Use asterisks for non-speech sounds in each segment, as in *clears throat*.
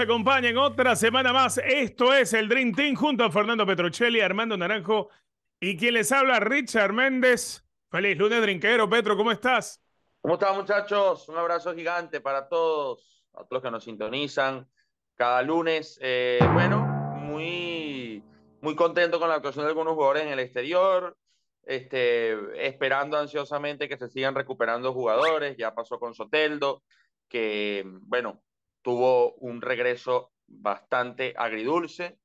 acompañen otra semana más. Esto es el Dream Team junto a Fernando Petrocelli, Armando Naranjo y quien les habla, Richard Méndez. Feliz lunes, Drinquero. Petro, ¿cómo estás? ¿Cómo estás, muchachos? Un abrazo gigante para todos, a todos los que nos sintonizan cada lunes. Eh, bueno, muy, muy contento con la actuación de algunos jugadores en el exterior. Este, esperando ansiosamente que se sigan recuperando jugadores. Ya pasó con Soteldo, que, bueno, tuvo un regreso bastante agridulce,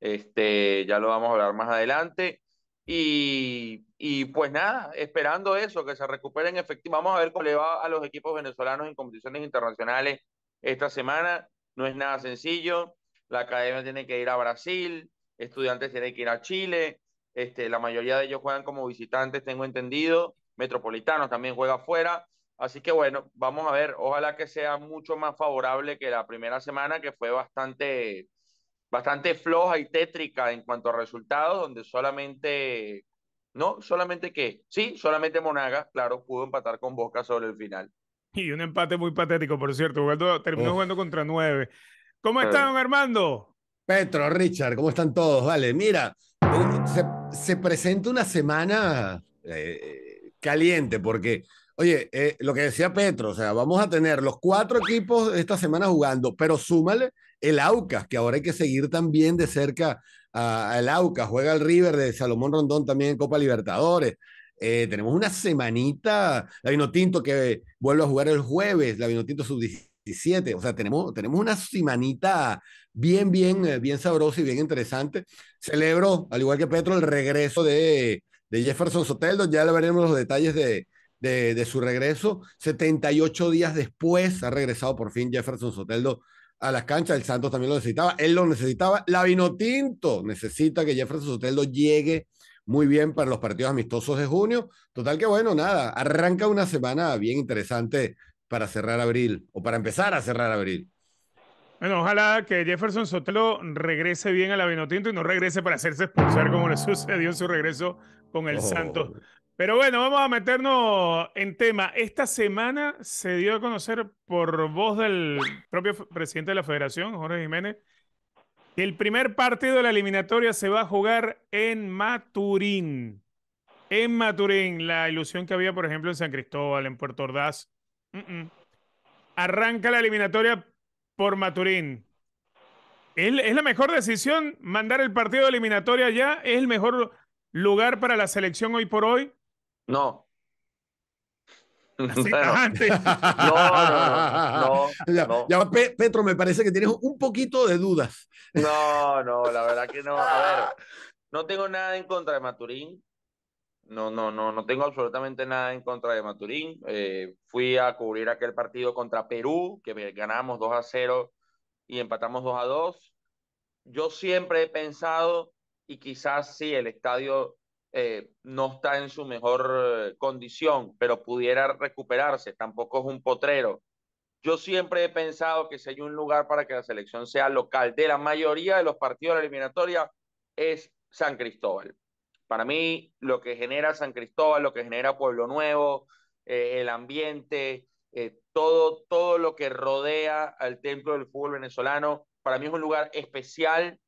este, ya lo vamos a hablar más adelante. Y, y, pues nada, esperando eso, que se recuperen efectivamente. Vamos a ver cómo le va a los equipos venezolanos en competiciones internacionales esta semana. No es nada sencillo. La academia tiene que ir a Brasil, estudiantes tienen que ir a Chile. Este, la mayoría de ellos juegan como visitantes, tengo entendido. Metropolitano también juega afuera. Así que bueno, vamos a ver, ojalá que sea mucho más favorable que la primera semana, que fue bastante, bastante floja y tétrica en cuanto a resultados, donde solamente, no, solamente qué. sí, solamente Monagas, claro, pudo empatar con Bosca sobre el final. Y un empate muy patético, por cierto, jugando, terminó jugando contra nueve. ¿Cómo eh. están, Armando? Petro, Richard, ¿cómo están todos? Vale, mira, se, presenta una semana eh, caliente porque Oye, eh, lo que decía Petro, o sea, vamos a tener los cuatro equipos esta semana jugando, pero súmale el Aucas, que ahora hay que seguir también de cerca al Aucas. Juega el River de Salomón Rondón también en Copa Libertadores. Eh, tenemos una semanita, la Vinotinto que vuelve a jugar el jueves, la Vinotinto sub-17, o sea, tenemos, tenemos una semanita bien, bien, eh, bien sabrosa y bien interesante. Celebro, al igual que Petro, el regreso de, de Jefferson donde ya le veremos los detalles de, de, su regreso. 78 días después ha regresado por fin Jefferson Soteldo a las canchas. El Santos también lo necesitaba. Él lo necesitaba. La Vinotinto necesita que Jefferson Soteldo llegue muy bien para los partidos amistosos de junio. Total que bueno, nada, arranca una semana bien interesante para cerrar abril o para empezar a cerrar abril. Bueno, ojalá que Jefferson Sotelo regrese bien a la Vinotinto y no regrese para hacerse expulsar como le *laughs* sucedió en su regreso con el oh. Santos. Pero bueno, vamos a meternos en tema. Esta semana se dio a conocer por voz del propio presidente de la federación, Jorge Jiménez, que el primer partido de la eliminatoria se va a jugar en Maturín. En Maturín, la ilusión que había, por ejemplo, en San Cristóbal, en Puerto Ordaz. Arranca la eliminatoria por Maturín. ¿Es, ¿Es la mejor decisión mandar el partido de eliminatoria allá? ¿Es el mejor lugar para la selección hoy por hoy? No. Así, *laughs* ah, no, no, no, ya, Petro, me parece que tienes un poquito de dudas. No, no, la verdad que no. A ver, ah. no tengo nada en contra de Maturín. No, no, no, no tengo absolutamente nada en contra de Maturín. Eh, fui a cubrir aquel partido contra Perú, que ganamos 2 a 0 y empatamos 2 a 2. Yo siempre he pensado, y quizás sí, el estadio eh, no está en su mejor eh, condición, pero pudiera recuperarse, tampoco es un potrero. Yo siempre he pensado que si hay un lugar para que la selección sea local de la mayoría de los partidos de la eliminatoria es San Cristóbal. Para mí, lo que genera San Cristóbal, lo que genera Pueblo Nuevo, eh, el ambiente, todo, todo lo que rodea al templo del fútbol venezolano, para mí es un lugar especial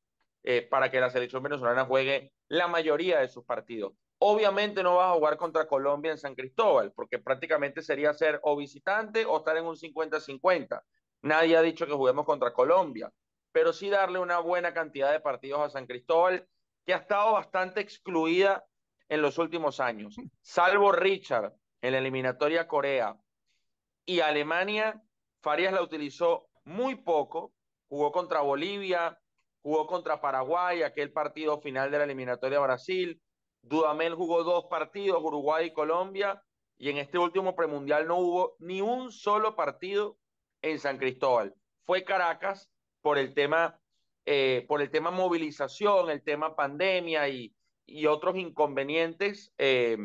para que la selección venezolana juegue la mayoría de sus partidos. Obviamente no va a jugar contra Colombia en San Cristóbal, porque prácticamente sería ser o visitante o estar en un 50-50. Nadie ha dicho que juguemos contra Colombia, pero sí darle una buena cantidad de partidos a San Cristóbal, que ha estado bastante excluida en los últimos años, salvo Richard en la eliminatoria Corea. Y Alemania, Farias la utilizó muy poco, jugó contra Bolivia, jugó contra Paraguay, aquel partido final de la eliminatoria de Brasil. Dudamel jugó dos partidos, Uruguay y Colombia, y en este último premundial no hubo ni un solo partido en San Cristóbal. Fue Caracas por el tema, eh, por el tema movilización, el tema pandemia y, y otros inconvenientes eh,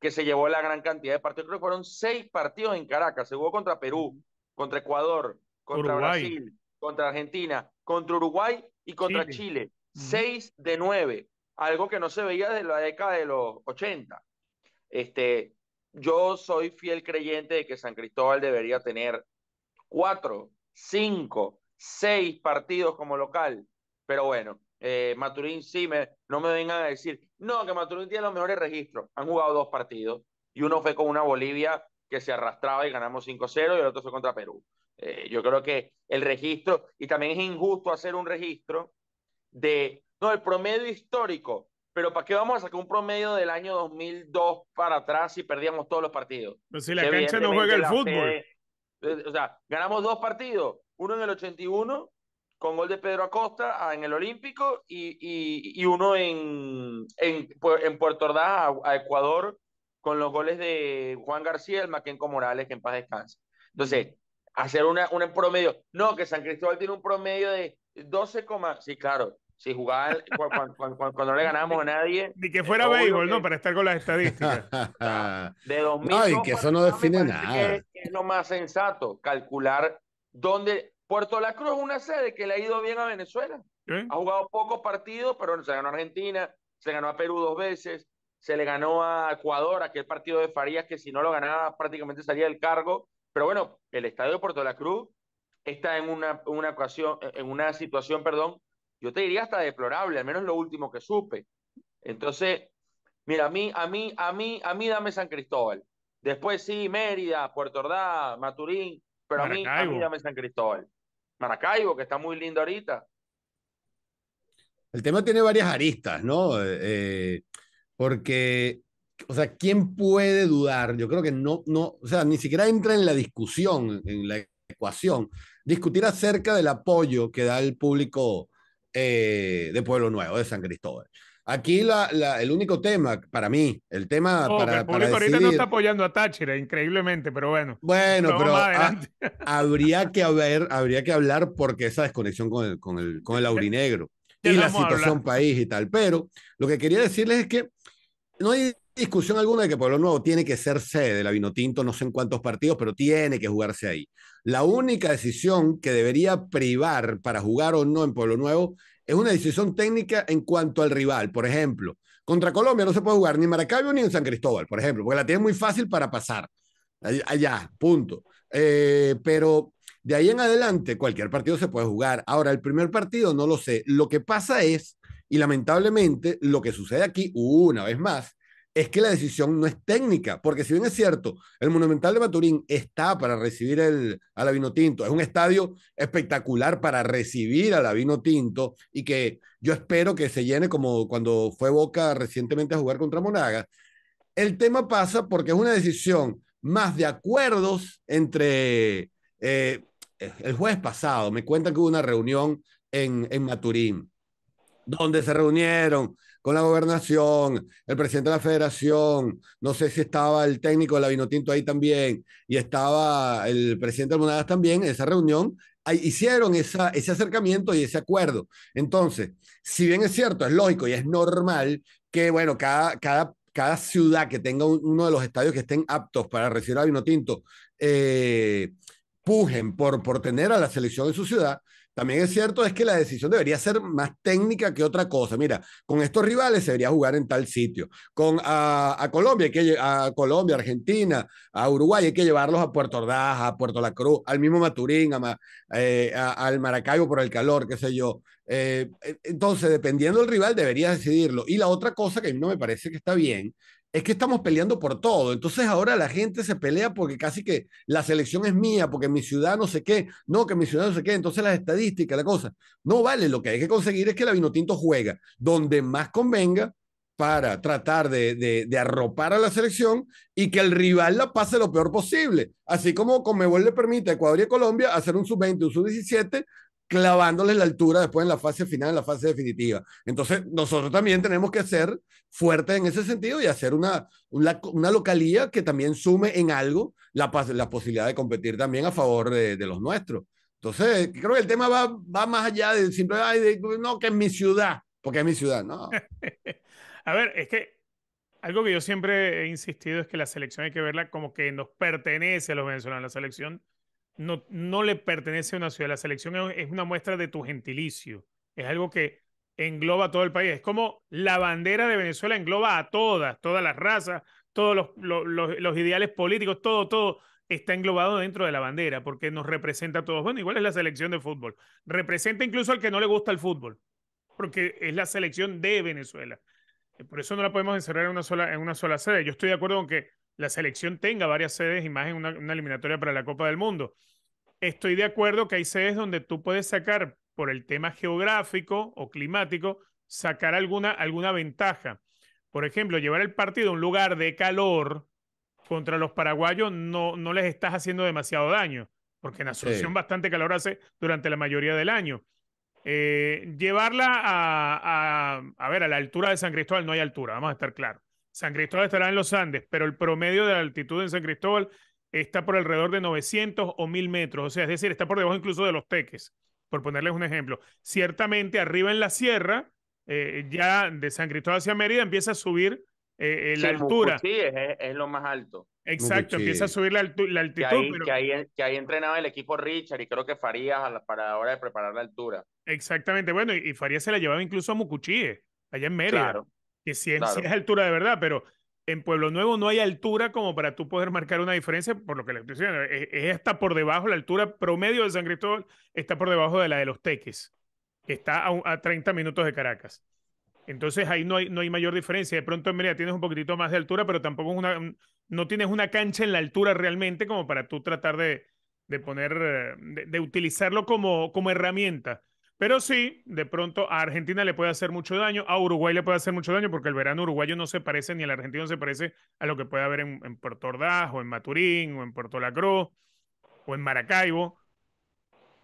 que se llevó la gran cantidad de partidos. Creo que fueron seis partidos en Caracas. Se jugó contra Perú, contra Ecuador, contra Brasil, contra Argentina, contra Uruguay y contra Chile, 6 de 9, algo que no se veía desde la década de los 80. Este, yo soy fiel creyente de que San Cristóbal debería tener 4, 5, 6 partidos como local, pero bueno, eh, Maturín sí, no me vengan a decir, no, que Maturín tiene los mejores registros. Han jugado dos partidos y uno fue con una Bolivia que se arrastraba y ganamos 5-0 y el otro fue contra Perú. Eh, yo creo que el registro, y también es injusto hacer un registro de, no, el promedio histórico, pero ¿para qué vamos a sacar un promedio del año 2002 para atrás si perdíamos todos los partidos? Pues si la cancha no juega el fútbol. Eh, o sea, ganamos dos partidos, uno en el 81 con gol de Pedro Acosta ah, en el Olímpico y, uno en, en, Puerto Ordaz a, Ecuador con los goles de Juan García, el Maquenco Morales, que en paz descanse. Entonces, hacer una, promedio. No, que San Cristóbal tiene un promedio de 12, sí, claro. Si jugaba cuando, no le ganamos a nadie. *laughs* Ni que eh, fuera béisbol, ¿no? Para estar con las estadísticas. *laughs* de 2000. No, que eso no define nada. es, lo más sensato, calcular dónde. Puerto La Cruz es una sede que le ha ido bien a Venezuela. Ha jugado pocos partidos, pero se ganó a Argentina, se ganó a Perú dos veces, se le ganó a Ecuador, aquel partido de Farías que si no lo ganaba prácticamente salía del cargo. Pero bueno, el estadio de Puerto la Cruz está en una, una eh, en una situación, perdón, yo te diría hasta deplorable, al menos lo último que supe. Entonces, mira, a mí, a mí, a mí, a mí dame San Cristóbal. Después sí, Mérida, Puerto Ordaz, Maturín, pero a mí, a mí dame San Cristóbal. Maracaibo, que está muy lindo ahorita. El tema tiene varias aristas, ¿no? Eh, eh, porque o sea, ¿quién puede dudar? Yo creo que no, no, o sea, ni siquiera entra en la discusión, en la ecuación, discutir acerca del apoyo que da el público eh, de Pueblo Nuevo, de San Cristóbal. Aquí la, el único tema, para mí, el tema para para. El público ahorita no está apoyando a Táchira, increíblemente, pero bueno. Bueno, pero habría, que haber, habría que hablar porque esa desconexión con el, con el, con el aurinegro y la situación país y tal. Pero lo que quería decirles es que no hay discusión alguna de que Pueblo Nuevo tiene que ser sede de la Vinotinto, no sé en cuántos partidos, pero tiene que jugarse ahí. La única decisión que debería privar para jugar o no en Pueblo Nuevo es una decisión técnica en cuanto al rival. Por ejemplo, contra Colombia no se puede jugar ni en Maracaibo ni en San Cristóbal, por ejemplo, porque la tiene muy fácil para pasar. Allá, punto. Eh, pero de ahí en adelante, cualquier partido se puede jugar. Ahora, el primer partido no lo sé. Lo que pasa es, y lamentablemente, lo que sucede aquí, una vez más, es que la decisión no es técnica, porque si bien es cierto, el Monumental de Maturín está para recibir el, a la Tinto, es un estadio espectacular para recibir a la Tinto y que yo espero que se llene como cuando fue Boca recientemente a jugar contra Monagas. El tema pasa porque es una decisión más de acuerdos entre eh, el jueves pasado, me cuentan que hubo una reunión en Maturín, donde se reunieron con la gobernación, el presidente de la federación, no sé si estaba el técnico de la Vinotinto ahí también, y estaba el presidente de Monadas también en esa reunión, hicieron ese acercamiento y ese acuerdo. Entonces, si bien es cierto, es lógico y es normal que, bueno, cada, ciudad que tenga uno de los estadios que estén aptos para recibir a Vinotinto eh, pujen por, por tener a la selección en su ciudad, también es cierto es que la decisión debería ser más técnica que otra cosa. Mira, con estos rivales se debería jugar en tal sitio. Con a, Colombia, que, a Colombia, Argentina, a Uruguay hay que llevarlos a Puerto Ordaz, a Puerto La Cruz, al mismo Maturín, eh, al Maracaibo por el calor, qué sé yo. Eh, e, entonces, dependiendo del rival, debería decidirlo. Y la otra cosa que a mí no me parece que está bien es que estamos peleando por todo. Entonces ahora la gente se pelea porque casi que la selección es mía, porque mi ciudad no sé qué, no, que mi ciudad no sé qué, entonces las estadísticas, la cosa. No vale, lo que hay que conseguir es que la Vinotinto juega donde más convenga para tratar de, arropar a la selección y que el rival la pase lo peor posible. Así como Comebol le permite a Ecuador y a Colombia hacer un sub-20, un sub-17, clavándoles la altura después en la fase final, en la fase definitiva. Entonces, nosotros también tenemos que ser fuertes en ese sentido y hacer una, una, localía que también sume en algo la, la posibilidad de competir también a favor de, los nuestros. Entonces, creo que el tema va, más allá de simple, ay, no, que es mi ciudad, porque es mi ciudad, no. *laughs* a ver, es que algo que yo siempre he insistido es que la selección hay que verla como que nos pertenece a los venezolanos, la selección no, le pertenece a una ciudad. La selección es una muestra de tu gentilicio. Es algo que engloba a todo el país. Es como la bandera de Venezuela engloba a todas, todas las razas, todos los, ideales políticos, todo, todo está englobado dentro de la bandera porque nos representa a todos. Bueno, igual es la selección de fútbol. Representa incluso al que no le gusta el fútbol porque es la selección de Venezuela. Eh, por eso no la podemos encerrar en una sola, en una sola sede. Yo estoy de acuerdo con que la selección tenga varias sedes y más en una, eliminatoria para la Copa del Mundo. Estoy de acuerdo que hay sedes donde tú puedes sacar, por el tema geográfico o climático, sacar alguna, alguna ventaja. Por ejemplo, llevar el partido a un lugar de calor contra los paraguayos no, no les estás haciendo demasiado daño, porque en Asunción bastante calor hace durante la mayoría del año. Eh, llevarla a, a, a ver, a la altura de San Cristóbal no hay altura, vamos a estar claros. San Cristóbal estará en los Andes, pero el promedio de la altitud en San Cristóbal está por alrededor de 900 o 1000 metros, o sea, es decir, está por debajo incluso de los teques, por ponerles un ejemplo. Ciertamente, arriba en la sierra, eh, ya de San Cristóbal hacia Mérida, empieza a subir eh, eh, la altura. Sí, es, lo más alto. Exacto, empieza a subir la, altitud. Que ahí, que, entrenaba el equipo Richard y creo que Farías para la hora de preparar la altura. Exactamente, bueno, y, y Farías se la llevaba incluso a Mucuchíes, allá en Mérida. Claro que si es, altura de verdad, pero en Pueblo Nuevo no hay altura como para tú poder marcar una diferencia, por lo que le estoy diciendo, es, está por debajo, la altura promedio de San Cristóbal está por debajo de la de los Teques, que está a, 30 minutos de Caracas. Entonces ahí no hay, no hay mayor diferencia. De pronto, en Mérida tienes un poquitito más de altura, pero tampoco es una, no tienes una cancha en la altura realmente como para tú tratar de, de poner, eh, de, de utilizarlo como, como herramienta. Pero sí, de pronto a Argentina le puede hacer mucho daño, a Uruguay le puede hacer mucho daño, porque el verano uruguayo no se parece ni al argentino se parece a lo que puede haber en, Puerto Ordaz, o en Maturín, o en Puerto La Cruz, o en Maracaibo.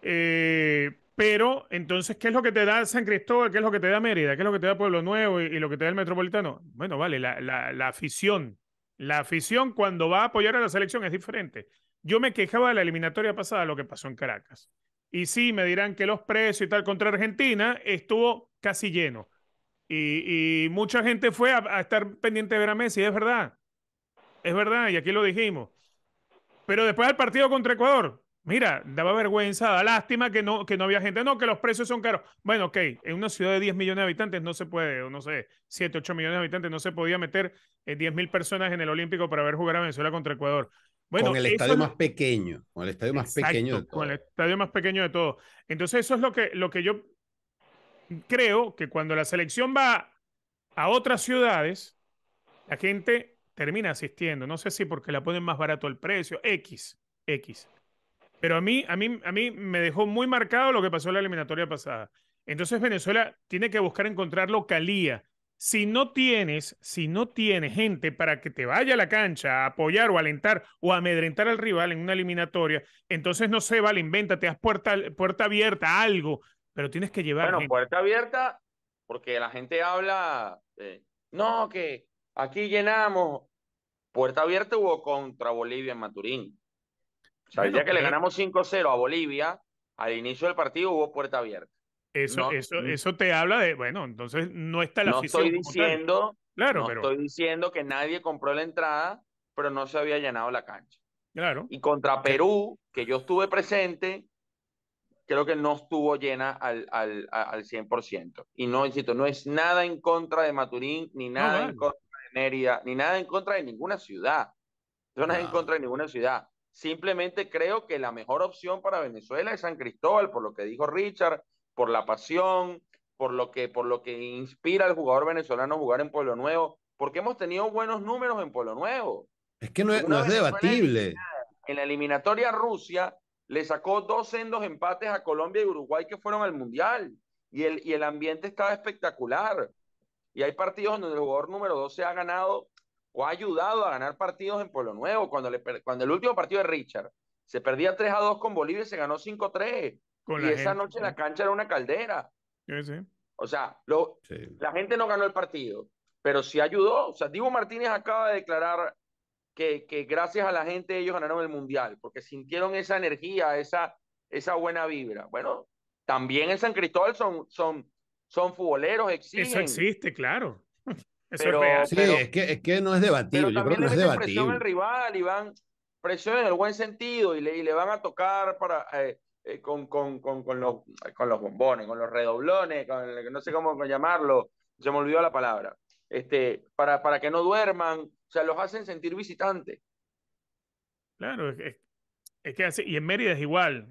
Eh, pero entonces, ¿qué es lo que te da San Cristóbal? ¿Qué es lo que te da Mérida? ¿Qué es lo que te da Pueblo Nuevo y, lo que te da el Metropolitano? Bueno, vale, la, la afición. La afición cuando va a apoyar a la selección es diferente. Yo me quejaba de la eliminatoria pasada, lo que pasó en Caracas. Y sí, me dirán que los precios y tal contra Argentina estuvo casi lleno. Y, mucha gente fue a, estar pendiente de ver a Messi, es verdad. Es verdad, y aquí lo dijimos. Pero después del partido contra Ecuador, mira, daba vergüenza, da lástima que no, que no había gente. No, que los precios son caros. Bueno, ok, en una ciudad de 10 millones de habitantes no se puede, o no sé, 7, 8 millones de habitantes, no se podía meter eh, diez 10 mil personas en el Olímpico para ver jugar a Venezuela contra Ecuador con el estadio más pequeño, con el estadio más pequeño de todo. Con el estadio más pequeño de todo. Entonces eso es lo que, lo que yo creo que cuando la selección va a otras ciudades, la gente termina asistiendo. No sé si porque la ponen más barato el precio, X, X. Pero a mí, a mí, a mí me dejó muy marcado lo que pasó en la eliminatoria pasada. Entonces Venezuela tiene que buscar encontrar localía si no tienes, si no tienes gente para que te vaya a la cancha a apoyar o alentar o amedrentar al rival en una eliminatoria, entonces no se vale, invéntate, haz puerta, puerta abierta, algo, pero tienes que llevar. Bueno, puerta abierta, porque la gente habla, no, que aquí llenamos. Puerta abierta hubo contra Bolivia en Maturín. O sea, que le ganamos 5-0 a Bolivia, al inicio del partido hubo puerta abierta. Eso, eso, te habla de, bueno, entonces no está la no Estoy diciendo, claro, no estoy diciendo que nadie compró la entrada, pero no se había llenado la cancha. Claro. Y contra Perú, que yo estuve presente, creo que no estuvo llena al, al, 100%. Y no, insisto, no es nada en contra de Maturín, ni nada en contra de Nérida, ni nada en contra de ninguna ciudad. no es en contra de ninguna ciudad. Simplemente creo que la mejor opción para Venezuela es San Cristóbal, por lo que dijo Richard, por la pasión, por lo que, por lo que inspira al jugador venezolano a jugar en Pueblo Nuevo, porque hemos tenido buenos números en Pueblo Nuevo. Es que no es, debatible. En la eliminatoria Rusia le sacó dos sendos empates a Colombia y Uruguay que fueron al Mundial. Y el, y el ambiente estaba espectacular. Y hay partidos donde el jugador número se ha ganado o ha ayudado a ganar partidos en Pueblo Nuevo. Cuando, le, cuando el último partido de Richard se perdía 3 a 2 con Bolivia, y se ganó 5 a 3 y esa noche la cancha era una caldera. sí. O sea, lo, la gente no ganó el partido, pero sí ayudó. O sea, Divo Martínez acaba de declarar que, que, gracias a la gente ellos ganaron el mundial, porque sintieron esa energía, esa, esa buena vibra. Bueno, también en San Cristóbal son, son, son futboleros, existen Eso existe, claro. *laughs* pero, es, es, que, no es debatible. Yo creo que no es debatible. rival y van, presión en el buen sentido y le, le van a tocar para. Eh, eh, con, con, los, con los bombones, con los redoblones, con no sé cómo llamarlo, se me olvidó la palabra, este, para, para que no duerman, o sea, los hacen sentir visitantes. Claro, es, que así, y en Mérida es igual.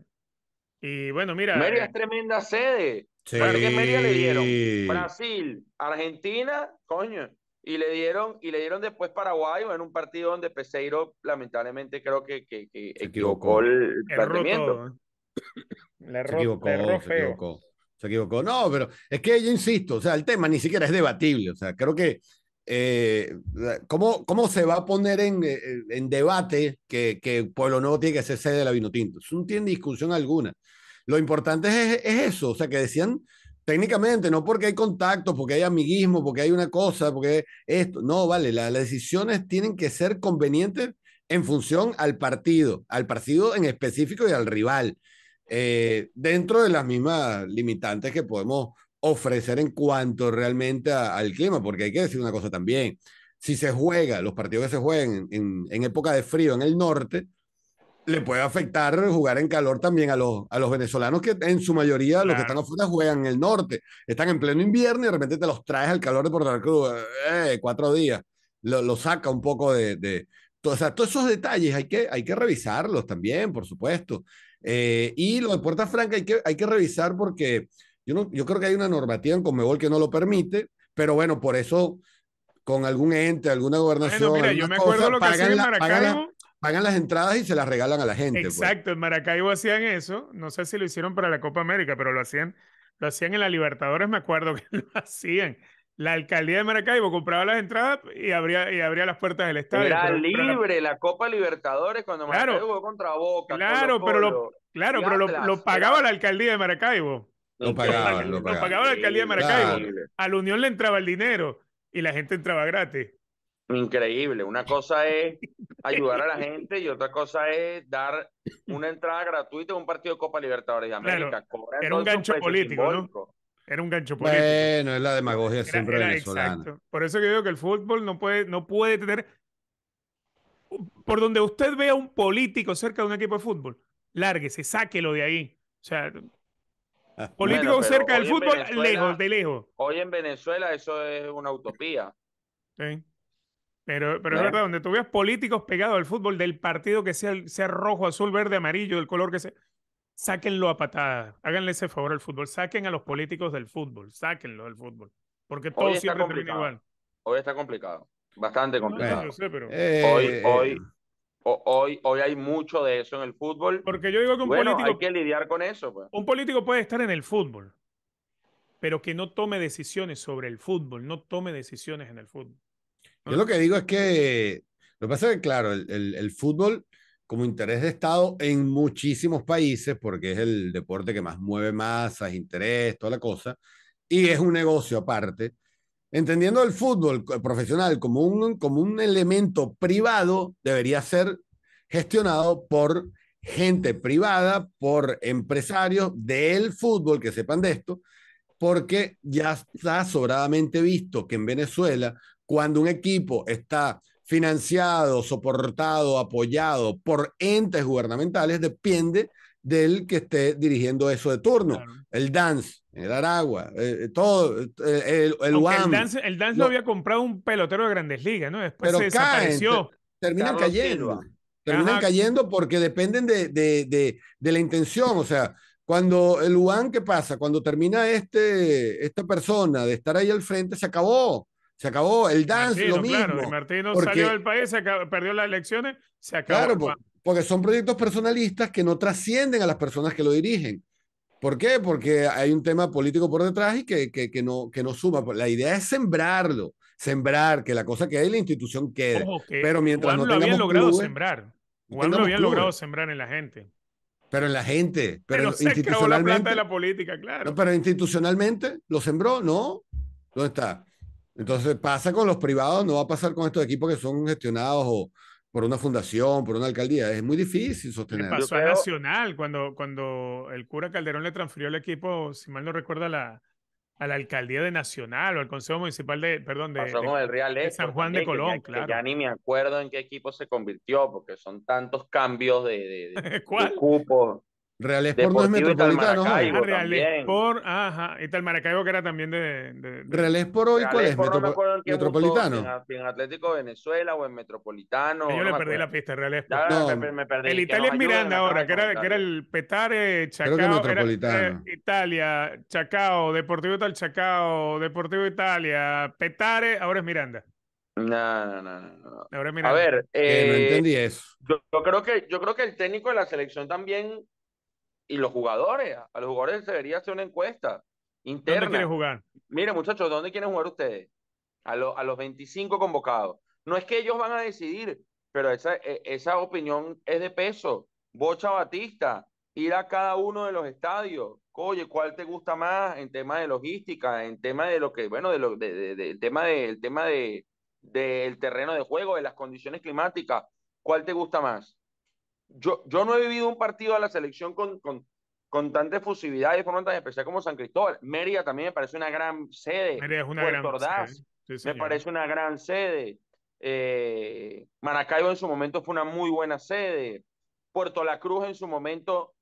Y bueno, mira. Mérida eh, es tremenda sede. ¿Para qué Mérida le dieron? Brasil, Argentina, coño. Y le dieron, y le dieron después Paraguay, en un partido donde Peseiro lamentablemente creo que, que, equivocó. el planteamiento. ¿eh? se equivocó, se equivocó, No, pero es que yo insisto, o sea, el tema ni siquiera es debatible, o sea, creo que eh, ¿cómo, ¿cómo, se va a poner en, eh, en debate que, que, Pueblo Nuevo tiene que ser sede de la Vinotinto? Eso no tiene discusión alguna. Lo importante es, es, eso, o sea, que decían técnicamente, no porque hay contacto, porque hay amiguismo, porque hay una cosa, porque esto, no, vale, las decisiones tienen que ser convenientes en función al partido, al partido en específico y al rival. Eh, dentro de las mismas limitantes que podemos ofrecer en cuanto realmente al clima, porque hay que decir una cosa también, si se juega, los partidos que se juegan en, en, época de frío en el norte, le puede afectar jugar en calor también a los, a los venezolanos que en su mayoría los que están afuera juegan en el norte, están en pleno invierno y de repente te los traes al calor de Puerto Cruz, eh, cuatro días, lo, lo, saca un poco de... de todos esos detalles hay que, hay que revisarlos también, por supuesto. Eh, y lo de Puerta Franca hay que, hay que revisar porque yo, yo creo que hay una normativa en Conmebol que no lo permite, pero bueno, por eso con algún ente, alguna gobernación, acuerdo pagan, las entradas y se las regalan a la gente. Pues. Exacto, en Maracaibo hacían eso, no sé si lo hicieron para la Copa América, pero lo hacían, lo hacían en la Libertadores, me acuerdo *laughs* que lo hacían la alcaldía de Maracaibo compraba las entradas y abría, y abría las puertas del estadio. Era libre la... Copa Libertadores cuando Maracaibo jugó contra Boca. Claro, pero, lo, claro pero lo, pagaba la alcaldía de Maracaibo. Lo pagaba, la alcaldía de Maracaibo. A la Unión le entraba el dinero y la gente entraba gratis. Increíble. Una cosa es ayudar a la gente y otra cosa es dar una entrada gratuita a un partido de Copa Libertadores de América. era un gancho político, ¿no? Era un gancho político. Bueno, es la demagogia siempre venezolana. Por eso que digo que el fútbol no puede, no puede tener. Por donde usted vea un político cerca de un equipo de fútbol, lárguese, sáquelo de ahí. O sea, *laughs* político cerca del fútbol, lejos, de lejos. Hoy en Venezuela eso es una utopía. Sí. Pero, pero es verdad, donde tú veas políticos pegados al fútbol del partido que sea, sea rojo, azul, verde, amarillo, del color que sea, sáquenlo a patada. Háganle ese favor al fútbol. Saquen a los políticos del fútbol. Sáquenlo del fútbol. Porque todo siempre termina igual. Hoy está complicado. Bastante complicado. hoy, hoy, hoy, hay mucho de eso en el fútbol. Porque yo digo que un político. que lidiar con eso. Pues. Un político puede estar en el fútbol, pero que no tome decisiones sobre el fútbol. No tome decisiones en el fútbol. Yo lo que digo es que. Lo que pasa es que, claro, el fútbol como interés de Estado en muchísimos países, porque es el deporte que más mueve masas, interés, toda la cosa, y es un negocio aparte. Entendiendo el fútbol profesional como un, como un elemento privado, debería ser gestionado por gente privada, por empresarios del fútbol que sepan de esto, porque ya está sobradamente visto que en Venezuela, cuando un equipo está financiado, soportado, apoyado por entes gubernamentales, depende del que esté dirigiendo eso de turno. El dance el Aragua, eh, eh, todo, el, el, el dance lo, había comprado un pelotero de grandes ligas, ¿no? Después se desapareció. terminan cayendo. Terminan cayendo porque dependen de, de, de, la intención. O sea, cuando el UAM, ¿qué pasa? Cuando termina este, esta persona de estar ahí al frente, se acabó se acabó el dance, lo mismo. salió del país, se perdió las elecciones, se acabó. Claro, porque son proyectos personalistas que no trascienden a las personas que lo dirigen. ¿Por qué? Porque hay un tema político por detrás y que, que, que no, que no suma. La idea es sembrarlo, sembrar, que la cosa quede y la institución quede. Pero mientras no lo habían logrado sembrar. Juan lo habían logrado sembrar en la gente. Pero en la gente. Pero, pero institucionalmente. la planta de la política, claro. No, pero institucionalmente lo sembró, ¿no? ¿Dónde está? Entonces pasa con los privados, no va a pasar con estos equipos que son gestionados o por una fundación, por una alcaldía. Es muy difícil sostener. Pasó a Nacional cuando, cuando el cura Calderón le transfirió el equipo, si mal no recuerdo, a la, a alcaldía de Nacional o al Consejo Municipal de, perdón, de, Real San Juan de Colón, ya ni me acuerdo en qué equipo se convirtió, porque son tantos cambios de, *laughs* cupo. de Real Sport no es metropolitano. Ah, Real ajá. Y tal Maracaibo que era también de. por Real Sport hoy, ¿cuál es? metropolitano. en, Atlético Atlético Venezuela o en Metropolitano. Yo le perdí la pista, Real por el Italia es Miranda ahora, que era, que era, el Petare, Chacao. Creo eh, Italia, Chacao, Deportivo Tal Chacao, Deportivo Italia, Petare, ahora es Miranda. No, no, no, no. A ver, eh, no eh, entendí eso. yo, creo que, yo creo que el técnico de la selección también y los jugadores, a los jugadores se debería hacer una encuesta interna. ¿Dónde quieren jugar? Mire, muchachos, ¿dónde quieren jugar ustedes? A, los, a los 25 convocados. No es que ellos van a decidir, pero esa, e, esa opinión es de peso. Bocha Batista, ir a cada uno de los estadios. Oye, ¿cuál te gusta más en tema de logística, en tema de lo que, bueno, de lo, de, el tema del tema de, del terreno de juego, de las condiciones climáticas? ¿Cuál te gusta más? yo, no he vivido un partido a la selección con, con, con tanta efusividad y de forma tan especial como San Cristóbal. Mérida también me parece una gran sede. Mérida es una gran sede. me parece una gran sede. Eh, Maracaibo en su momento fue una muy buena sede. Puerto La Cruz en su momento,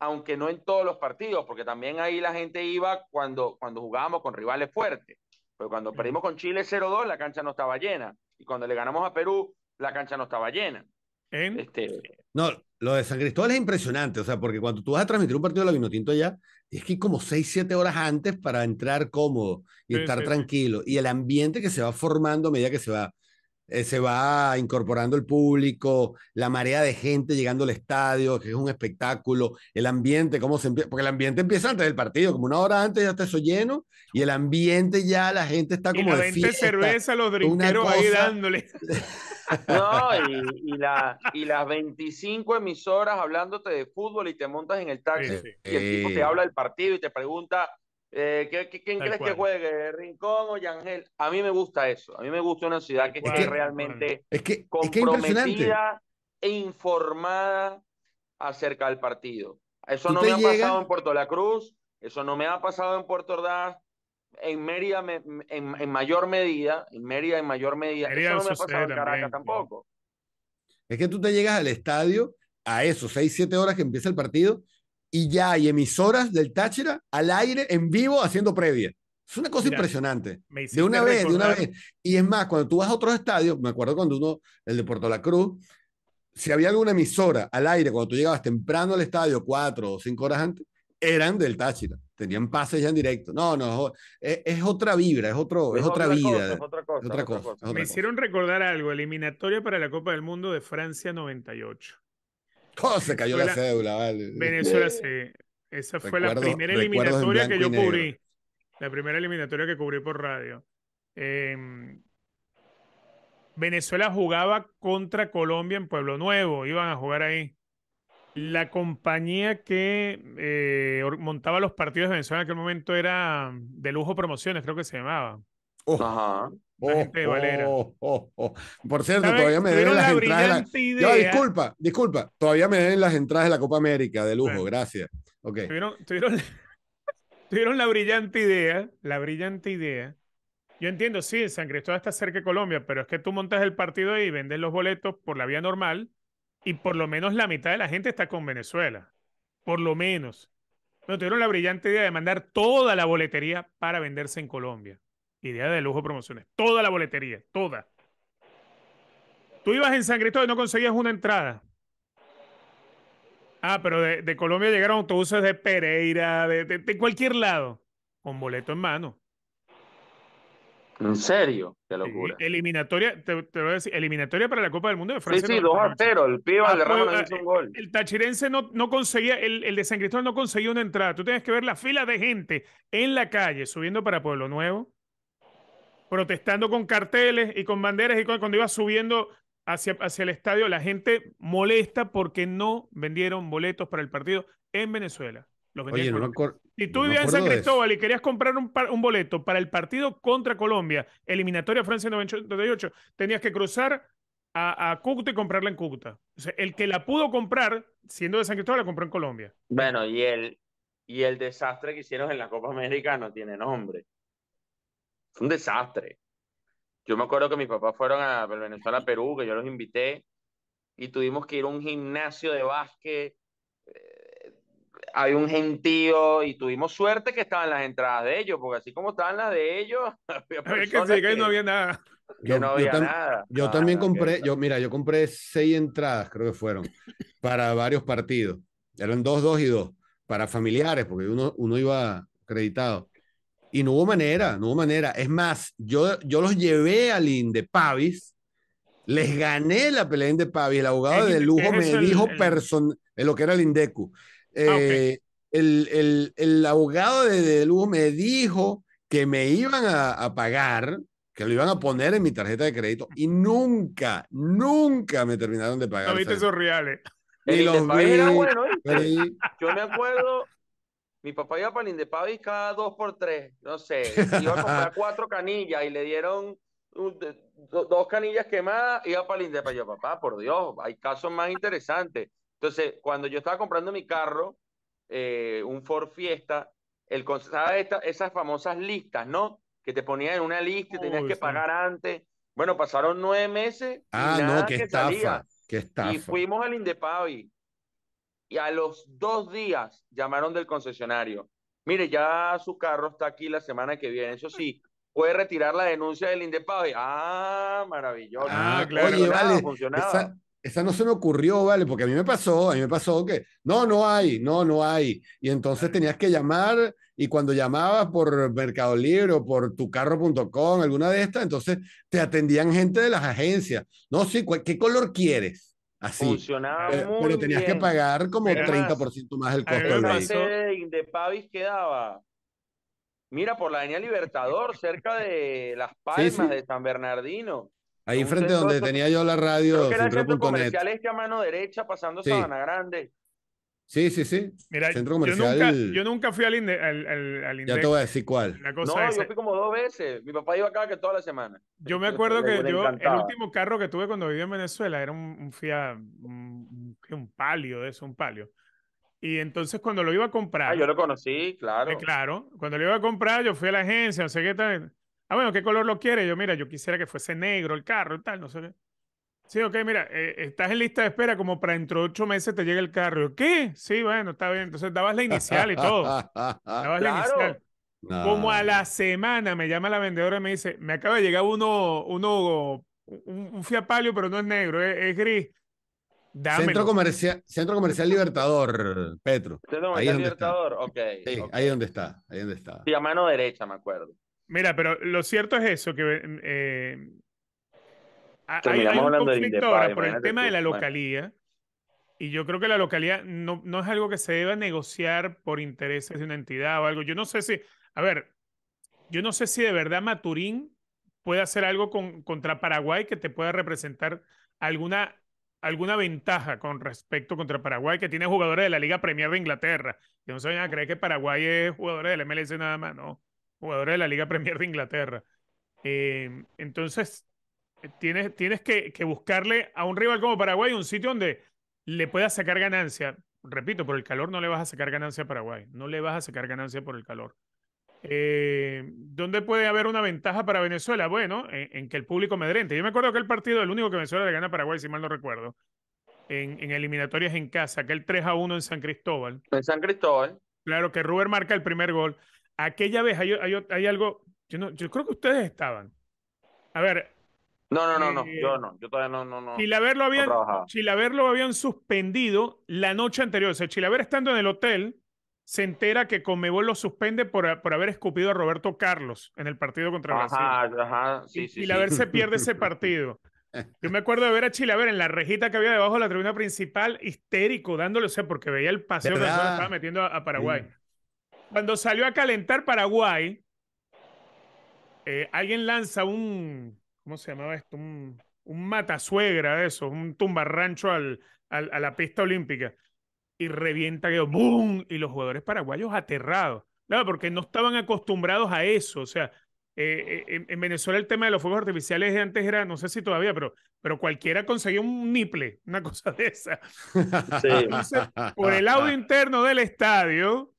aunque no en todos los partidos, porque también ahí la gente iba cuando, cuando jugábamos con rivales fuertes. Pero cuando perdimos con Chile 0-2, la cancha no estaba llena. Y cuando le ganamos a Perú, la cancha no estaba llena. Este, no, lo de San Cristóbal es impresionante, o sea, porque cuando tú vas a transmitir un partido de la Vinotinto allá, es que como 6, 7 horas antes para entrar cómodo y estar tranquilo. Y el ambiente que se va formando a medida que se va, eh, se va incorporando el público, la marea de gente llegando al estadio, que es un espectáculo, el ambiente, cómo se porque el ambiente empieza antes del partido, como una hora antes ya está eso lleno, y el ambiente ya la gente está como... la gente cerveza, los drinkeros ahí dándole. *laughs* No, y, las 25 emisoras hablándote de fútbol y te montas en el taxi y el tipo te eh. habla del partido y te pregunta eh, quién crees que juegue? ¿Rincón o Yangel? A mí me gusta eso. A mí me gusta una ciudad que, esté realmente comprometida e informada acerca del partido. Eso no me ha pasado en Puerto La Cruz, eso no me ha pasado en Puerto Ordaz, en Mérida, en, mayor medida, en Mérida, en mayor medida, eso no me en Caracas tampoco. Es que tú te llegas al estadio a esos 6, 7 horas que empieza el partido, y ya hay emisoras del Táchira al aire, en vivo, haciendo previa. Es una cosa impresionante. De una vez, de una vez. Y es más, cuando tú vas a otros estadios, me acuerdo cuando uno, el de Puerto La Cruz, si había alguna emisora al aire cuando tú llegabas temprano al estadio, cuatro o cinco horas antes, eran del Táchira tenían pases ya en directo. No, no, es, e, otra vibra, es, otro, es, otra, vida. es otra cosa. Me hicieron recordar algo, eliminatoria para la Copa del Mundo de Francia 98. Oh, se cayó la cédula, vale. Venezuela sí. Esa fue la primera eliminatoria que yo cubrí. La primera eliminatoria que cubrí por radio. Em, Venezuela jugaba contra Colombia en Pueblo Nuevo, iban a jugar ahí. La compañía que eh, montaba los partidos de Venezuela en aquel momento era de lujo promociones, creo que se llamaba. Oh. Ajá. Oh, Valera. Oh, por cierto, todavía me deben las entradas. la... disculpa, disculpa. Todavía me deben las entradas de la Copa América de lujo, gracias. Okay. *laughs* Tuvieron, la brillante idea, la brillante idea. Yo entiendo, sí, San Cristóbal está cerca de Colombia, pero es que tú montas el partido y vendes los boletos por la vía normal y por lo menos la mitad de la gente está con Venezuela. Por lo menos. Pero tuvieron la brillante idea de mandar toda la boletería para venderse en Colombia. Idea de lujo promociones. Toda la boletería, toda. Tú ibas en San Cristóbal y no conseguías una entrada. Ah, pero de, Colombia llegaron autobuses de Pereira, de, de cualquier lado, con boleto en mano. ¿En serio? Qué locura. Eliminatoria, te, voy a decir, eliminatoria para la Copa del Mundo de Francia. Sí, sí, 2 a 0. El piba ah, un eh, gol. El, tachirense no, conseguía, el, el, de San Cristóbal no conseguía una entrada. Tú tienes que ver la fila de gente en la calle subiendo para Pueblo Nuevo, protestando con carteles y con banderas. Y cuando iba subiendo hacia, hacia el estadio, la gente molesta porque no vendieron boletos para el partido en Venezuela. Oye, no si tú vivías en San Cristóbal y querías comprar un, boleto para el partido contra Colombia, eliminatoria Francia 98, tenías que cruzar a, Cúcuta y comprarla en Cúcuta. el que la pudo comprar, siendo de San Cristóbal, la compró en Colombia. Bueno, y el, y el desastre que hicieron en la Copa América no tiene nombre. Es un desastre. Yo me acuerdo que mis papás fueron a Venezuela, Perú, que yo los invité, y tuvimos que ir a un gimnasio de básquet había un gentío y tuvimos suerte que estaban las entradas de ellos, porque así como estaban las de ellos, *laughs* que, no había nada. Yo, ah, también compré, yo mira, yo compré seis entradas, creo que fueron, para varios partidos. Eran dos, dos y dos, para familiares, porque uno, uno iba acreditado. Y no hubo manera, no hubo manera. Es más, yo, yo los llevé al Indepavis, les gané la pelea de Indepavis. El abogado de lujo me dijo en lo que era el Indecu. Ah, eh, el, el, el, abogado de, de me dijo que me iban a, pagar, que lo iban a poner en mi tarjeta de crédito y nunca, nunca me terminaron de pagar. ¿Lo viste esos reales. Y Yo me acuerdo, mi papá iba para el y cada dos por tres, no sé, iba a comprar *laughs* cuatro canillas y le dieron dos canillas quemadas, iba para el Indepavis. Yo, papá, por Dios, hay casos más interesantes. Entonces, cuando yo estaba comprando mi carro, eh, un Ford Fiesta, el, ¿sabes esas famosas listas, no? Que te ponían en una lista y tenías que pagar antes. Bueno, pasaron nueve meses. Ah, nada no, qué que estafa, Y fuimos al Indepavi. Y a los dos días llamaron del concesionario. Mire, ya su carro está aquí la semana que viene. Eso sí, puede retirar la denuncia del Indepavi. Ah, maravilloso. Ah, claro esa no se me ocurrió, ¿vale? Porque a mí me pasó, a mí me pasó que, no, no hay, no, no hay. Y entonces tenías que llamar y cuando llamabas por Mercado Libre o por tucarro.com, alguna de estas, entonces te atendían gente de las agencias. No, sí, ¿qué color quieres? Así. Funcionaba pero, tenías que pagar como 30% más el costo de Pavis quedaba? Mira, por la avenida Libertador, cerca de Las Palmas de San Bernardino. Ahí frente donde tenía yo la radio. Creo el centro comercial este a mano derecha pasando Sabana Grande. Sí, sí, sí. Mira, centro comercial. Yo nunca, fui al, Ya te voy a decir cuál. cosa no, yo fui como dos veces. Mi papá iba acá que toda la semana. Yo me acuerdo que el último carro que tuve cuando viví en Venezuela era un, un Fiat, un, un palio de eso, un palio. Y entonces cuando lo iba a comprar. Ah, yo lo conocí, eh, claro. claro. Cuando lo iba a comprar, yo fui a la agencia, no sé qué tal. Ah, bueno, ¿qué color lo quiere? Yo, mira, yo quisiera que fuese negro el carro y tal, no sé Sí, ok, mira, eh, estás en lista de espera como para dentro de ocho meses te llegue el carro. ¿Qué? Sí, bueno, está bien. Entonces dabas la inicial y todo. dabas la *laughs* inicial. Como a la ah. semana me llama la vendedora y me dice, me acaba de llegar uno, uno, un, un fiapalio, pero no es negro, es, gris. Centro comercial, Centro comercial Libertador, Petro. Centro comercial ahí Libertador, Ok. sí, Ahí donde está, ahí donde está. Sí, a mano derecha, me acuerdo. Mira, pero lo cierto es eso, que eh, hay, un conflicto ahora por el tema de la localidad, Y yo creo que la localidad no, no es algo que se deba negociar por intereses de una entidad o algo. Yo no sé si, a ver, yo no sé si de verdad Maturín puede hacer algo con, contra Paraguay que te pueda representar alguna, alguna ventaja con respecto contra Paraguay, que tiene jugadores de la Liga Premier de Inglaterra. Yo no se vayan a creer que Paraguay es jugador del MLS nada más, no jugadores de la Liga Premier de Inglaterra. Em, entonces, eh, tienes, tienes que, buscarle a un rival como Paraguay un sitio donde le puedas sacar ganancia. Repito, por el calor no le vas a sacar ganancia a Paraguay, no le vas a sacar ganancia por el calor. Em, ¿Dónde puede haber una ventaja para Venezuela? Bueno, en, que el público medrente. Yo me acuerdo que el partido, el único que Venezuela le gana a Paraguay, si mal no recuerdo, en, eliminatorias en casa, aquel 3 a 1 en San Cristóbal. En San Cristóbal. Claro que Ruber marca el primer gol aquella vez hay, algo, yo, no, yo creo que ustedes estaban. A ver. No, no, no, no, eh, yo no, yo todavía no, no, no. Chilaver lo habían, suspendido la noche anterior. O sea, Chilaver estando en el hotel, se entera que Conmebol lo suspende por, haber escupido a Roberto Carlos en el partido contra Brasil. Ajá, ajá, sí, sí. Chilaver se pierde ese *laughs* partido. Yo me acuerdo de ver a Chilaver en la rejita que había debajo de la tribuna principal, histérico, dándole, o sea, porque veía el paseo que estaba metiendo a, Paraguay. Cuando salió a calentar Paraguay, eh, alguien lanza un, ¿cómo se llamaba esto? Un, un matasuegra de eso, un tumbarrancho al, al, a la pista olímpica. Y revienta que ¡boom! Y los jugadores paraguayos aterrados. Claro, porque no estaban acostumbrados a eso. O sea, eh, eh, en, Venezuela el tema de los fuegos artificiales de antes era, no sé si todavía, pero, pero cualquiera conseguía un niple, una cosa de esa. *laughs* por el audio interno del estadio,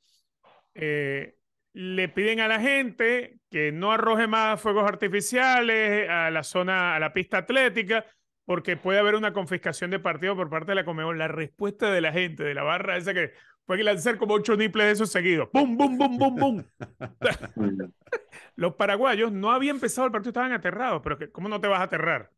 eh, le piden a la gente que no arroje más fuegos artificiales a la zona, a la pista atlética, porque puede haber una confiscación de partido por parte de la Comedón, La respuesta de la gente, de la barra esa que fue lanzar como ocho niples de esos seguidos. ¡Bum, bum, bum, bum, bum! *laughs* Los paraguayos no habían empezado el partido, estaban aterrados, pero ¿cómo no te vas a aterrar?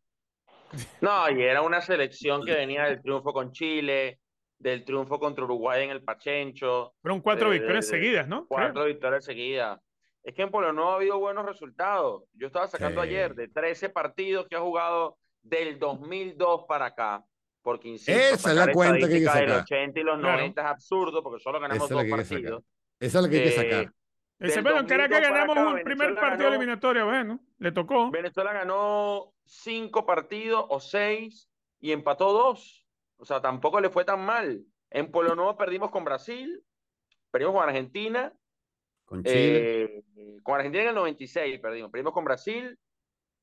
No, y era una selección que venía del triunfo con Chile, del triunfo contra Uruguay en el Pachencho. Fueron cuatro victorias seguidas, ¿no? Cuatro victorias seguidas. Es que en Polo no ha habido buenos resultados. Yo estaba sacando ayer de 13 partidos que ha jugado del 2002 para acá. Porque insisto, esa es la cuenta que hay que sacar. 80 y los 90 es absurdo porque solo ganamos dos partidos. Esa es la que hay que sacar. Ese, bueno, en que ganamos un primer partido eliminatorio, bueno, le tocó. Venezuela ganó cinco partidos o seis y empató dos. O sea, tampoco le fue tan mal. En Polo *laughs* Nuevo perdimos con Brasil, perdimos con Argentina. Con Chile. Eh, con Argentina en el 96 perdimos. Perdimos con Brasil,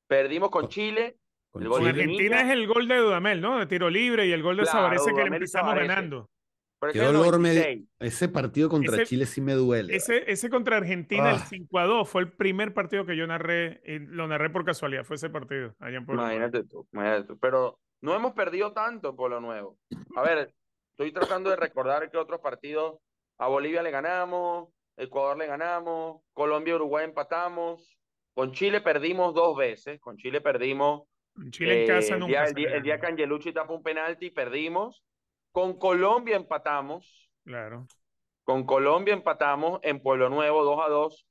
perdimos con Chile. Con, Argentina es el gol de Dudamel, ¿no? De tiro libre y el gol de claro, que empezamos ganando. Qué Ese partido contra Chile sí me duele. Ese, contra Argentina, el 5 ah. a 2, fue el primer partido que yo narré, eh, lo narré por casualidad, fue ese partido. imagínate tú, imagínate tú. Pero no hemos perdido tanto en Pueblo nuevo. A ver, estoy tratando de recordar que otros partidos a Bolivia le ganamos, Ecuador le ganamos, Colombia Uruguay empatamos, con Chile perdimos dos veces, con Chile perdimos. Chile en casa eh, nunca. El día, el día, que Angelucci tapa un penalti perdimos. Con Colombia empatamos. Claro. Con Colombia empatamos en Pueblo Nuevo 2 a 2.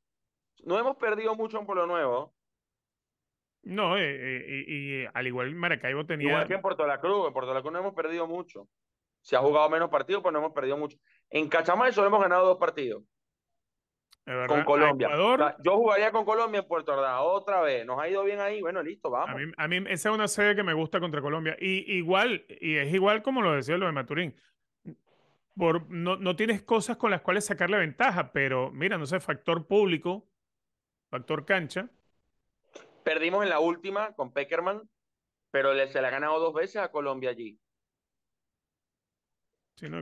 No hemos perdido mucho en Pueblo Nuevo. No, eh, eh, y, al igual Maracaibo tenía. Igual que en Puerto la Cruz, en Puerto la Cruz no hemos perdido mucho. Se ha jugado menos partidos, pues no hemos perdido mucho. En Cachamay solo hemos ganado dos partidos. Con Colombia. yo jugaría con Colombia en Puerto Ordaz otra vez. Nos ha ido bien ahí. Bueno, listo, vamos. A mí, esa es una serie que me gusta contra Colombia. Y igual, y es igual como lo decía lo de Maturín. Por, no, no tienes cosas con las cuales sacarle ventaja, pero mira, no sé, factor público, factor cancha Perdimos en la última con Peckerman, pero se la ha ganado dos veces a Colombia allí.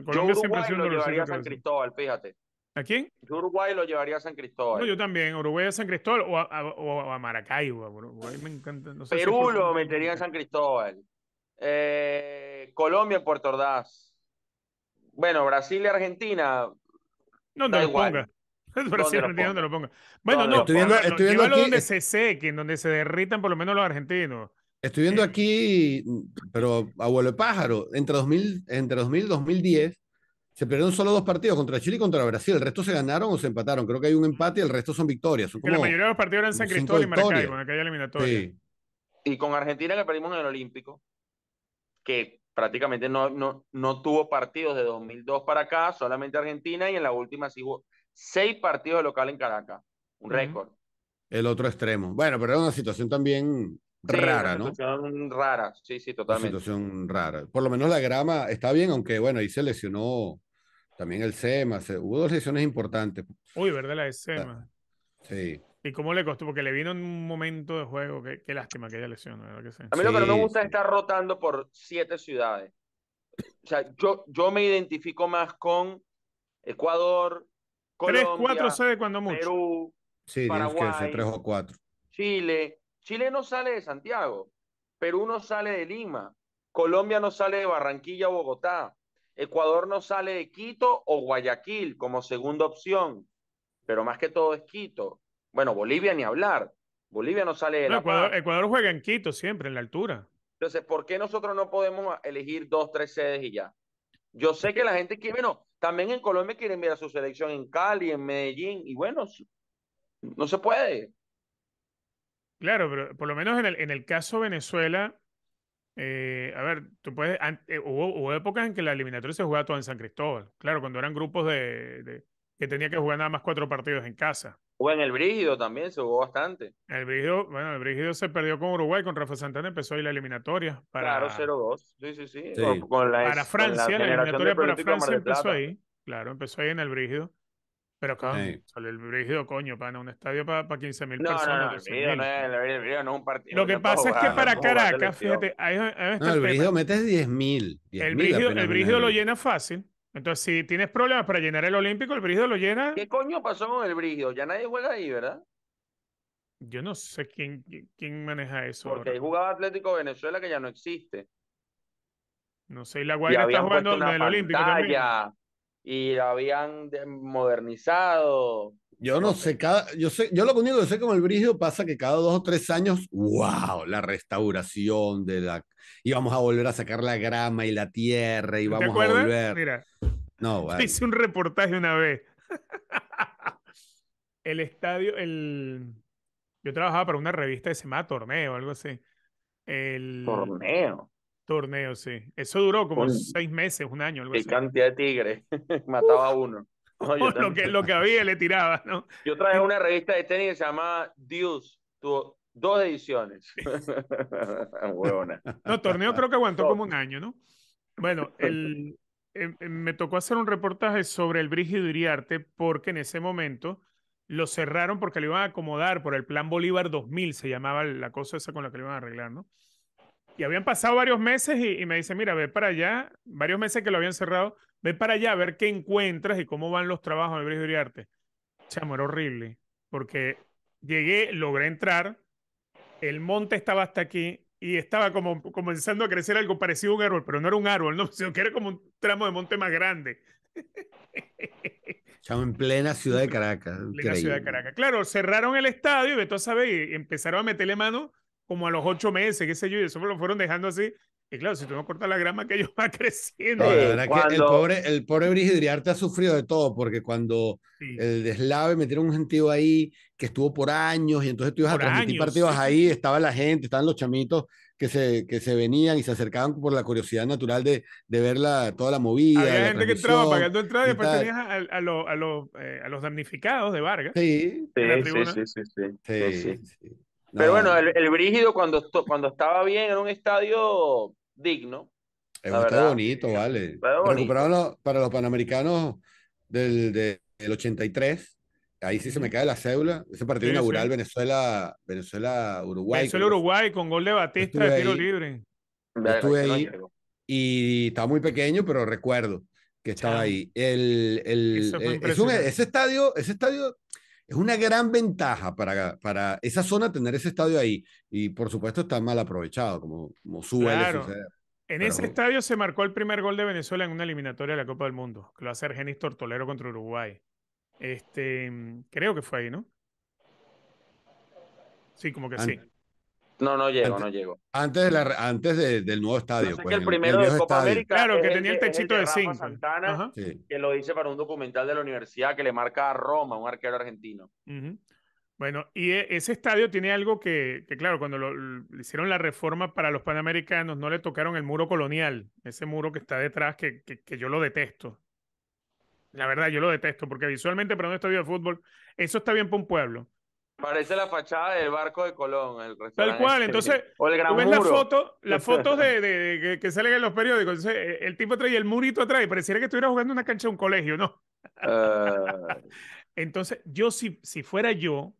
Colombia yo Uruguay lo llevaría a San Cristóbal, fíjate. ¿A quién? Uruguay lo llevaría a San Cristóbal. No, yo también, Uruguay a San Cristóbal o a, a, Maracaibo. Uruguay me encanta. Perú lo metería a San Cristóbal. Eh, Colombia Colombia, Puerto Ordaz. Bueno, Brasil y Argentina. No, da igual. Ponga. *laughs* Duración argentina donde lo ponga. Bueno, no, estoy viendo, donde se sequen, donde se derritan por lo menos los argentinos. Estoy viendo eh, aquí, pero abuelo de pájaro, entre 2000, entre 2000 y 2010 se perdieron solo dos partidos contra Chile y contra Brasil. El resto se ganaron o se empataron. Creo que hay un empate y el resto son victorias. Son la mayoría de los partidos eran San Cristóbal y Maracaibo en aquella eliminatoria. Y con Argentina que perdimos en el Olímpico, que prácticamente no, no, no tuvo partidos de 2002 para acá, solamente Argentina y en la última sí hubo seis partidos de local en Caracas, un récord. El otro extremo. Bueno, pero era una situación también sí, rara, una situación rara, sí, sí, totalmente. situación rara. Por lo menos la grama está bien, aunque bueno, ahí se lesionó también el SEMA. hubo dos lesiones importantes. Uy, ¿verdad? La de ah, SEMA. Sí. ¿Y cómo le costó? Porque le vino en un momento de juego. Qué, lástima que haya lesión, ¿verdad? A mí lo que no me gusta es estar rotando por siete ciudades. O sea, yo, yo me identifico más con Ecuador, tres, cuatro sedes cuando mucho. Perú, sí, tres o cuatro. Chile. Chile no sale de Santiago, Perú no sale de Lima, Colombia no sale de Barranquilla o Bogotá, Ecuador no sale de Quito o Guayaquil como segunda opción, pero más que todo es Quito. Bueno, Bolivia ni hablar, Bolivia no sale de la Ecuador, Ecuador juega en Quito siempre, en la altura. Entonces, ¿por qué nosotros no podemos elegir dos, tres sedes y ya? Yo sé que la gente quiere, bueno, también en Colombia quieren ver a su selección en Cali, en Medellín, y bueno, no se puede. Claro, pero por lo menos en el, en el caso Venezuela, eh, a ver, tú puedes, eh, hubo, hubo, épocas en que la eliminatoria se jugaba toda en San Cristóbal, claro, cuando eran grupos de, que tenía que jugar nada más cuatro partidos en casa. O en el Brígido también se jugó bastante. El Brígido, bueno, el Brígido se perdió con Uruguay, con Rafa Santana empezó ahí la eliminatoria. Para, claro, 0-2. Sí, sí, sí. para Francia, la, eliminatoria para Francia empezó ahí. Claro, empezó ahí en el Brígido. Pero acá sale el Brígido, coño, para un estadio para, para 15 mil personas. No, no, no, es, un partido. Lo que pasa es que para Caracas, fíjate, ahí, este el, Brígido metes 10 mil. El Brígido, el Brígido lo llena fácil. Entonces, si tienes problemas para llenar el Olímpico, el Brígido lo llena. ¿Qué coño pasó con el Brígido? Ya nadie juega ahí, ¿verdad? Yo no sé quién, quién maneja eso. Porque jugaba Atlético Venezuela que ya no existe. No sé, y la Guaira está jugando en el Olímpico también. Y habían modernizado. Yo no sé, cada, yo sé, yo lo único que sé como el brillo pasa que cada dos o tres años, wow, la restauración de la, y vamos a volver a sacar la grama y la tierra y vamos a volver. Mira, no, *laughs* hice un reportaje una vez. *laughs* el estadio, el, yo trabajaba para una revista de se Torneo, algo así. El... Torneo. Torneo, sí. Eso duró como seis meses, un año. Algo así. cantidad de tigres. *laughs* Mataba a uno lo, que, lo que había le tiraba, ¿no? Yo traje una revista de tenis que se llamaba Dios, tuvo dos ediciones. *laughs* No, torneo creo que aguantó como un año, ¿no? Bueno, el, em, em, me tocó hacer un reportaje sobre el Brígido Iriarte porque en ese momento lo cerraron porque le iban a acomodar por el Plan Bolívar 2000, se llamaba la cosa esa con la que le iban a arreglar, ¿no? Y habían pasado varios meses y, y me dice, mira, ve para allá, varios meses que lo habían cerrado, Ve para allá a ver qué encuentras y cómo van los trabajos en de Arte. Chamo, era horrible, porque llegué, logré entrar, el monte estaba hasta aquí y estaba como comenzando a crecer algo parecido a un árbol, pero no era un árbol, *laughs* sino que era como un tramo de monte más grande. *laughs* Chamo, en plena ciudad de Caracas. En plena ciudad de Caracas. Claro, cerraron el estadio y sabes, y empezaron a meterle mano como a los ocho meses, qué sé yo, y eso me lo fueron dejando así y claro, si tú no cortas la grama, que *laughs* ellos va creciendo. la verdad que el pobre, el pobre Brigidriarte ha sufrido de todo, porque cuando el deslave metieron un gentío ahí que estuvo por años, y entonces tú ibas a transmitir partidos ahí, estaba la gente, estaban los chamitos que se, que se venían y se acercaban por la curiosidad natural de, de ver toda la movida. Había gente que entraba pagando entrada y después tenías a, eh, a, los damnificados de Vargas. Sí, sí, sí, sí. Pero bueno, el, Brígido cuando, cuando estaba bien era un estadio digno. Es un estadio bonito, vale. Recuperaron para los panamericanos del, 83, ahí sí se me cae la cédula. Ese partido inaugural Venezuela, Venezuela, Uruguay. Venezuela, Uruguay, con gol de Batista de tiro libre. estuve ahí y estaba muy pequeño, pero recuerdo que estaba ahí. El, el, eh, ese estadio, ese estadio es una gran ventaja para, para esa zona tener ese estadio ahí. Y por supuesto está mal aprovechado, como, como suele suceder. En ese estadio se marcó el primer gol de Venezuela en una eliminatoria de la Copa del Mundo, que lo hace Argenis Tortolero contra Uruguay. Este, mm, creo que fue ahí, ¿no? Sí, como que sí. No, no llego, no llego. Antes, de la, antes de, del nuevo estadio. el primero de Copa América. Claro, que tenía el techito de, de que lo hice para un documental de la universidad que le marca a Roma, un arquero argentino. Bueno, y e, ese estadio tiene algo que, que claro, cuando lo, hicieron la reforma para los panamericanos, no le tocaron el muro colonial, ese muro que está detrás, que, que, que yo lo detesto. La verdad, yo lo detesto, porque visualmente para un estadio de fútbol, eso está bien para un pueblo Parece la fachada del barco de Colón, el Tal cual, entonces, tú ves las fotos la *laughs* foto de, que salen en los periódicos, eh, el tipo trae el murito atrás y pareciera que estuviera jugando una cancha de un colegio, ¿no? Ah. *laughs* entonces, yo si, si fuera yo,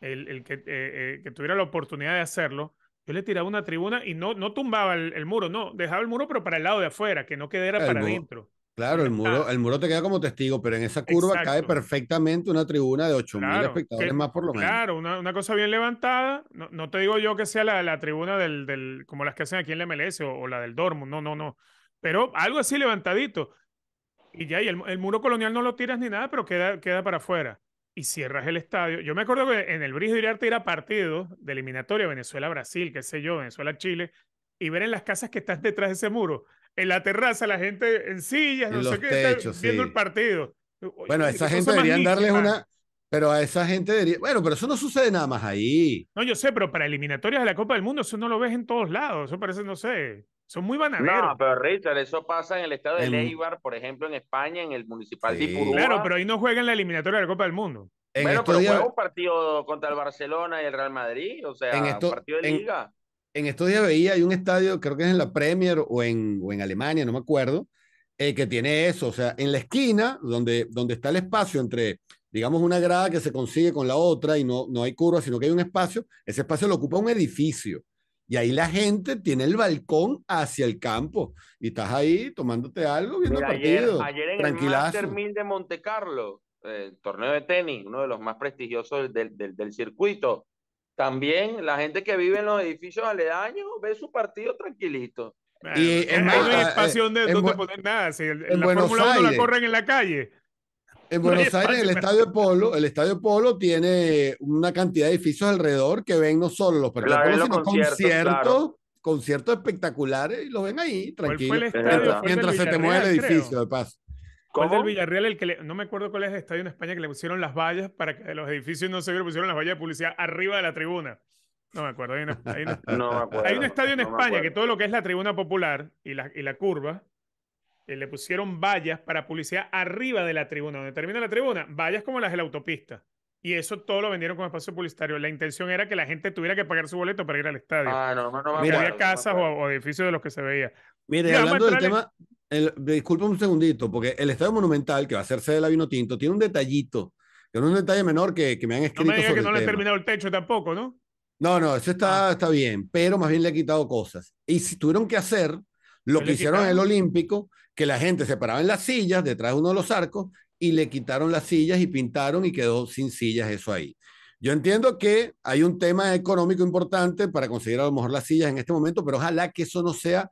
el, eh, eh, que, tuviera la oportunidad de hacerlo, yo le tiraba una tribuna y no, no tumbaba el, muro, no, dejaba el muro pero para el lado de afuera, que no quedara para adentro. Claro, el muro, el muro te queda como testigo, pero en esa curva cae perfectamente una tribuna de 8.000 mil espectadores más por lo menos. Claro, una, cosa bien levantada. No, te digo yo que sea la, tribuna del, como las que hacen aquí en la MLS o, la del Dortmund, no, no, no. Pero algo así levantadito. Y ya, y el, muro colonial no lo tiras ni nada, pero queda, queda para afuera. Y cierras el estadio. Yo me acuerdo que en el brillo de Iriarte era partido de eliminatoria Venezuela-Brasil, qué sé yo, Venezuela-Chile, y ver en las casas que están detrás de ese muro en la terraza, la gente en sillas, no sé qué, está viendo el partido. Bueno, a esa gente deberían darles una. Pero a esa gente debería. Bueno, pero eso no sucede nada más ahí. No, yo sé, pero para eliminatorias de la Copa del Mundo, eso no lo ves en todos lados. Eso parece, no sé. Son muy bananeros. No, pero Richard, eso pasa en el estado de Leibar, por ejemplo, en España, en el municipal de Claro, pero ahí no juegan la eliminatoria de la Copa del Mundo. bueno, pero juega un partido contra el Barcelona y el Real Madrid, o sea, en un partido de liga en estos días veía, hay un estadio, creo que es en la Premier o en, o en Alemania, no me acuerdo, eh, que tiene eso, o sea, en la esquina, donde, donde está el espacio entre, digamos, una grada que se consigue con la otra y no, no hay curva, sino que hay un espacio, ese espacio lo ocupa un edificio. Y ahí la gente tiene el balcón hacia el campo y estás ahí tomándote algo, viendo el partido. Ayer, en el Master de Monte Carlo, el eh, torneo de tenis, uno de los más prestigiosos del, del, del circuito, también la gente que vive en los edificios aledaños ve su partido tranquilito. Y en, no hay eh, espacio donde, nada. en la corren en la calle. En *laughs* Buenos Aires, el Estadio Polo, el Estadio Polo tiene una cantidad de edificios alrededor que ven no solo los partidos, sino conciertos, conciertos, espectaculares y los ven ahí, tranquilos. Mientras se te mueve el edificio, de paso. ¿Cuál del Villarreal? que no me acuerdo cuál es el estadio en España que le pusieron las vallas para que los edificios no se vieran, pusieron las vallas de publicidad arriba de la tribuna. No me acuerdo. Hay, *laughs* no me acuerdo, hay un estadio en España que todo lo que es la tribuna popular y la, y la curva, eh, le pusieron vallas para publicidad arriba de la tribuna. Donde termina la tribuna, vallas como las de la autopista. Y eso todo lo vendieron como espacio publicitario. La intención era que la gente tuviera que pagar su boleto para ir al estadio. Ah, no, no, no, había casas o, edificios de los que se veía. Mire, hablando del tema, disculpa un segundito, porque el Estadio Monumental, que va a hacerse de la Vino Tinto, tiene un detallito, un detalle menor que, que me han escrito. No me digas que no le han terminado el techo tampoco, ¿no? No, no, eso está, ah. está bien, pero más bien le he quitado cosas. Y si tuvieron que hacer lo que hicieron en el Olímpico, que la gente se paraba en las sillas detrás de uno de los arcos y le quitaron las sillas y pintaron y quedó sin sillas eso ahí. Yo entiendo que hay un tema económico importante para conseguir a lo mejor las sillas en este momento, pero ojalá que eso no sea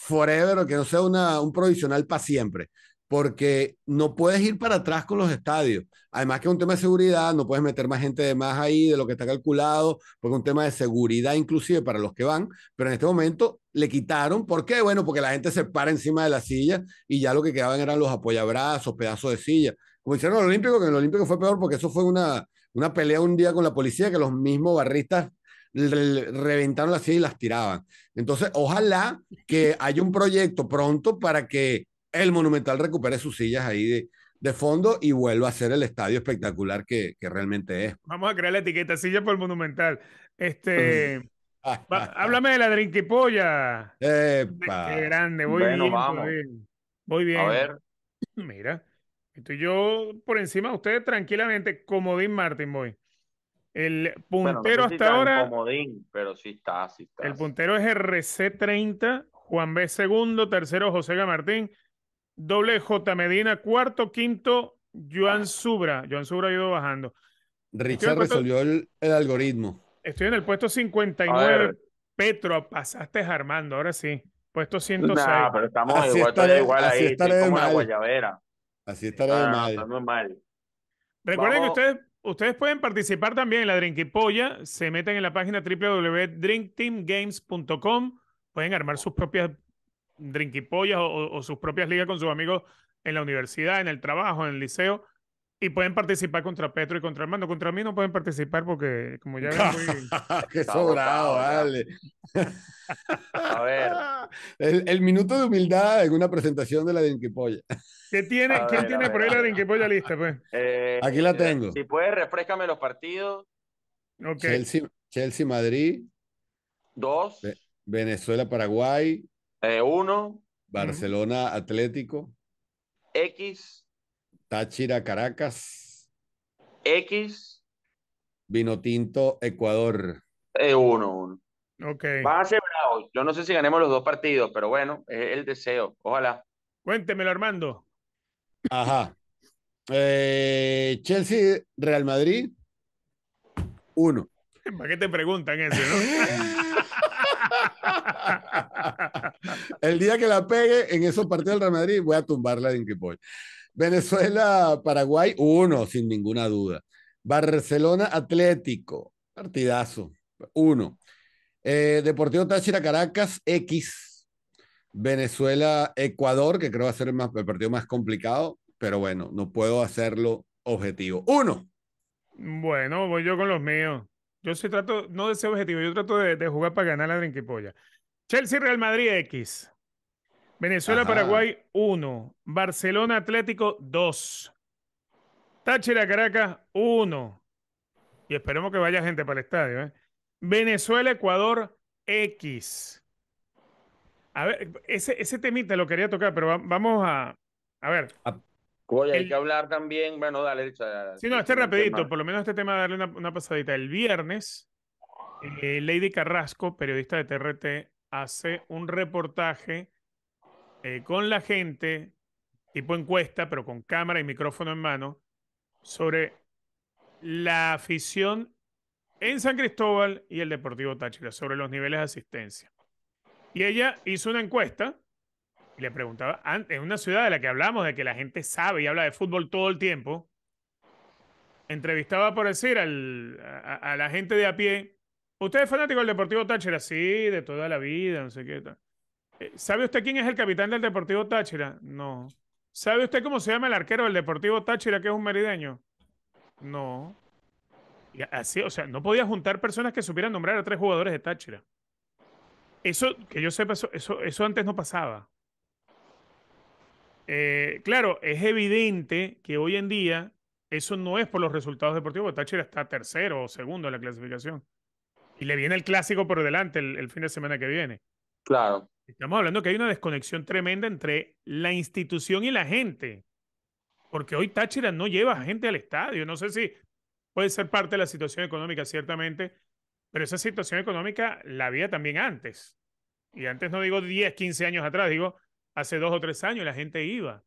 forever que no sea una, un provisional para siempre, porque no puedes ir para atrás con los estadios. Además que es un tema de seguridad, no puedes meter más gente de más ahí de lo que está calculado, porque es un tema de seguridad inclusive para los que van, pero en este momento le quitaron, ¿por qué? Bueno, porque la gente se para encima de la silla y ya lo que quedaban eran los apoyabrazos, pedazos de silla. Como hicieron en el Olímpico, que en el Olímpico fue peor porque eso fue una, una pelea un día con la policía que los mismos barristas reventaron las sillas y las tiraban. Entonces, ojalá *laughs* que haya un proyecto pronto para que el Monumental recupere sus sillas ahí de, fondo y vuelva a ser el estadio espectacular que, realmente es. Vamos a crear la etiqueta silla por el Monumental. Este. *laughs* Ah, háblame de la drinquipolla. Eh, Qué grande, voy bien, bien. *clears throat* Mira, estoy yo por encima de ustedes tranquilamente, como Dean Martin voy. El puntero hasta ahora. El puntero es RC30, Juan B. Segundo, tercero José Gamartín, doble J. Medina, cuarto, quinto, Joan Subra. Joan Subra ha ido bajando. Richard resolvió el, algoritmo. Estoy en el puesto 59. Petro, pasaste Armando, ahora sí. Puesto 106. Nah, pero estamos así igual, estaré, ahí, como mal. la guayabera. Así estará ah, mal. mal. Recuerden que ustedes Ustedes pueden participar también en la Drinkipolla. Se meten en la página www.drinkteamgames.com. Pueden armar sus propias drinkipollas o, sus propias ligas con sus amigos en la universidad, en el trabajo, en el liceo. Y pueden participar contra Petro y contra Armando. Contra mí no pueden participar porque, como ya ven, *laughs* ¡Qué sobrado, vale! A ver. *laughs* El, minuto de humildad en una presentación de la Dinquipolla. *laughs* ¿Qué tiene, ¿Quién tiene por ahí la Dinquipolla lista, pues? Eh, Aquí la tengo. Si puedes, refrescame los partidos. Chelsea, Madrid. Dos. Venezuela, Paraguay. Eh, uno. Barcelona, Atlético. X. Táchira, Caracas. X. Vino tinto, Ecuador. 1 eh, uno, okay. a Yo no sé si ganemos los dos partidos, pero bueno, es el deseo. Ojalá. Cuéntemelo, Armando. Ajá. Eh, Chelsea, Real Madrid. uno ¿Para qué te preguntan eso, no? *laughs* el día que la pegue en esos partidos del Real Madrid, voy a tumbarla de Inquipoy. Venezuela, Paraguay, uno, sin ninguna duda. Barcelona, Atlético, partidazo, uno. Eh, Deportivo Táchira, Caracas, X. Venezuela, Ecuador, que creo va a ser el, partido más complicado, pero bueno, no puedo hacerlo objetivo. Uno. Bueno, voy yo con los míos. Yo sí trato, no de ser objetivo, yo trato de, jugar para ganar la drinkipolla. Chelsea, Real Madrid, X. Venezuela-Paraguay 1, Barcelona-Atlético 2, Táchira-Caracas 1, y esperemos que vaya gente para el estadio. ¿eh? venezuela Venezuela-Ecuador X. A ver, ese, ese temita lo quería tocar, pero vamos a. A ver. Ah, hay que hablar también. Bueno, dale. sí, no, este, este rapidito, por lo menos este tema, darle una, pasadita. El viernes, eh, Lady Carrasco, periodista de TRT, hace un reportaje eh, con la gente, tipo encuesta, pero con cámara y micrófono en mano, sobre la afición en San Cristóbal y el Deportivo Táchira, sobre los niveles de asistencia. Y ella hizo una encuesta y le preguntaba, en una ciudad de la que hablamos, de que la gente sabe y habla de fútbol todo el tiempo, entrevistaba, por decir, a, a, la gente de a pie, ¿usted es fanático del Deportivo Táchira? Sí, de toda la vida, no sé qué tal. Eh, ¿Sabe usted quién es el capitán del Deportivo Táchira? No. ¿Sabe usted cómo se llama el arquero del Deportivo Táchira, que es un merideño? No. así, o sea, no podía juntar personas que supieran nombrar a tres jugadores de Táchira. Eso, que yo sé, eso, eso, antes no pasaba. Eh, claro, es evidente que hoy en día eso no es por los resultados deportivos. Táchira está tercero o segundo en la clasificación. Y le viene el clásico por delante el fin de semana que viene. Claro. Estamos hablando que hay una desconexión tremenda entre la institución y la gente. Porque hoy Táchira no lleva gente al estadio. No sé si puede ser parte de la situación económica, ciertamente, pero esa situación económica la había también antes. Y antes no digo 10, 15 años atrás, digo hace dos o tres años la gente iba.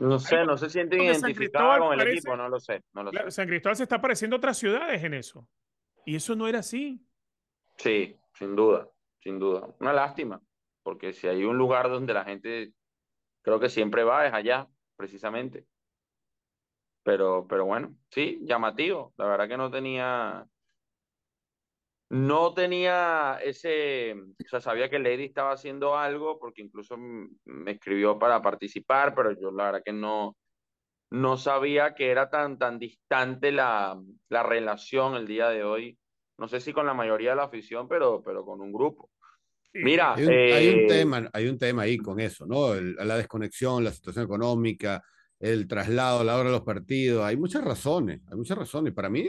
no sé, no se siente identificados con el equipo, no lo sé. sé. San Cristóbal se está pareciendo a otras ciudades en eso. Y eso no era así. Sí, sin duda, sin duda. Una lástima porque si hay un lugar donde la gente creo que siempre va, es allá, precisamente. Pero, pero bueno, sí, llamativo. La verdad que no tenía, no tenía ese, o sea, sabía que Lady estaba haciendo algo porque incluso me escribió para participar, pero yo la verdad que no, no sabía que era tan, tan distante la, la relación el día de hoy. No sé si con la mayoría de la afición, pero, pero con un grupo. Mira, hay un, eh, tema, hay un tema ahí con eso, ¿no? la desconexión, la situación económica, el traslado, la hora de los partidos, hay muchas razones, hay muchas razones. Para mí,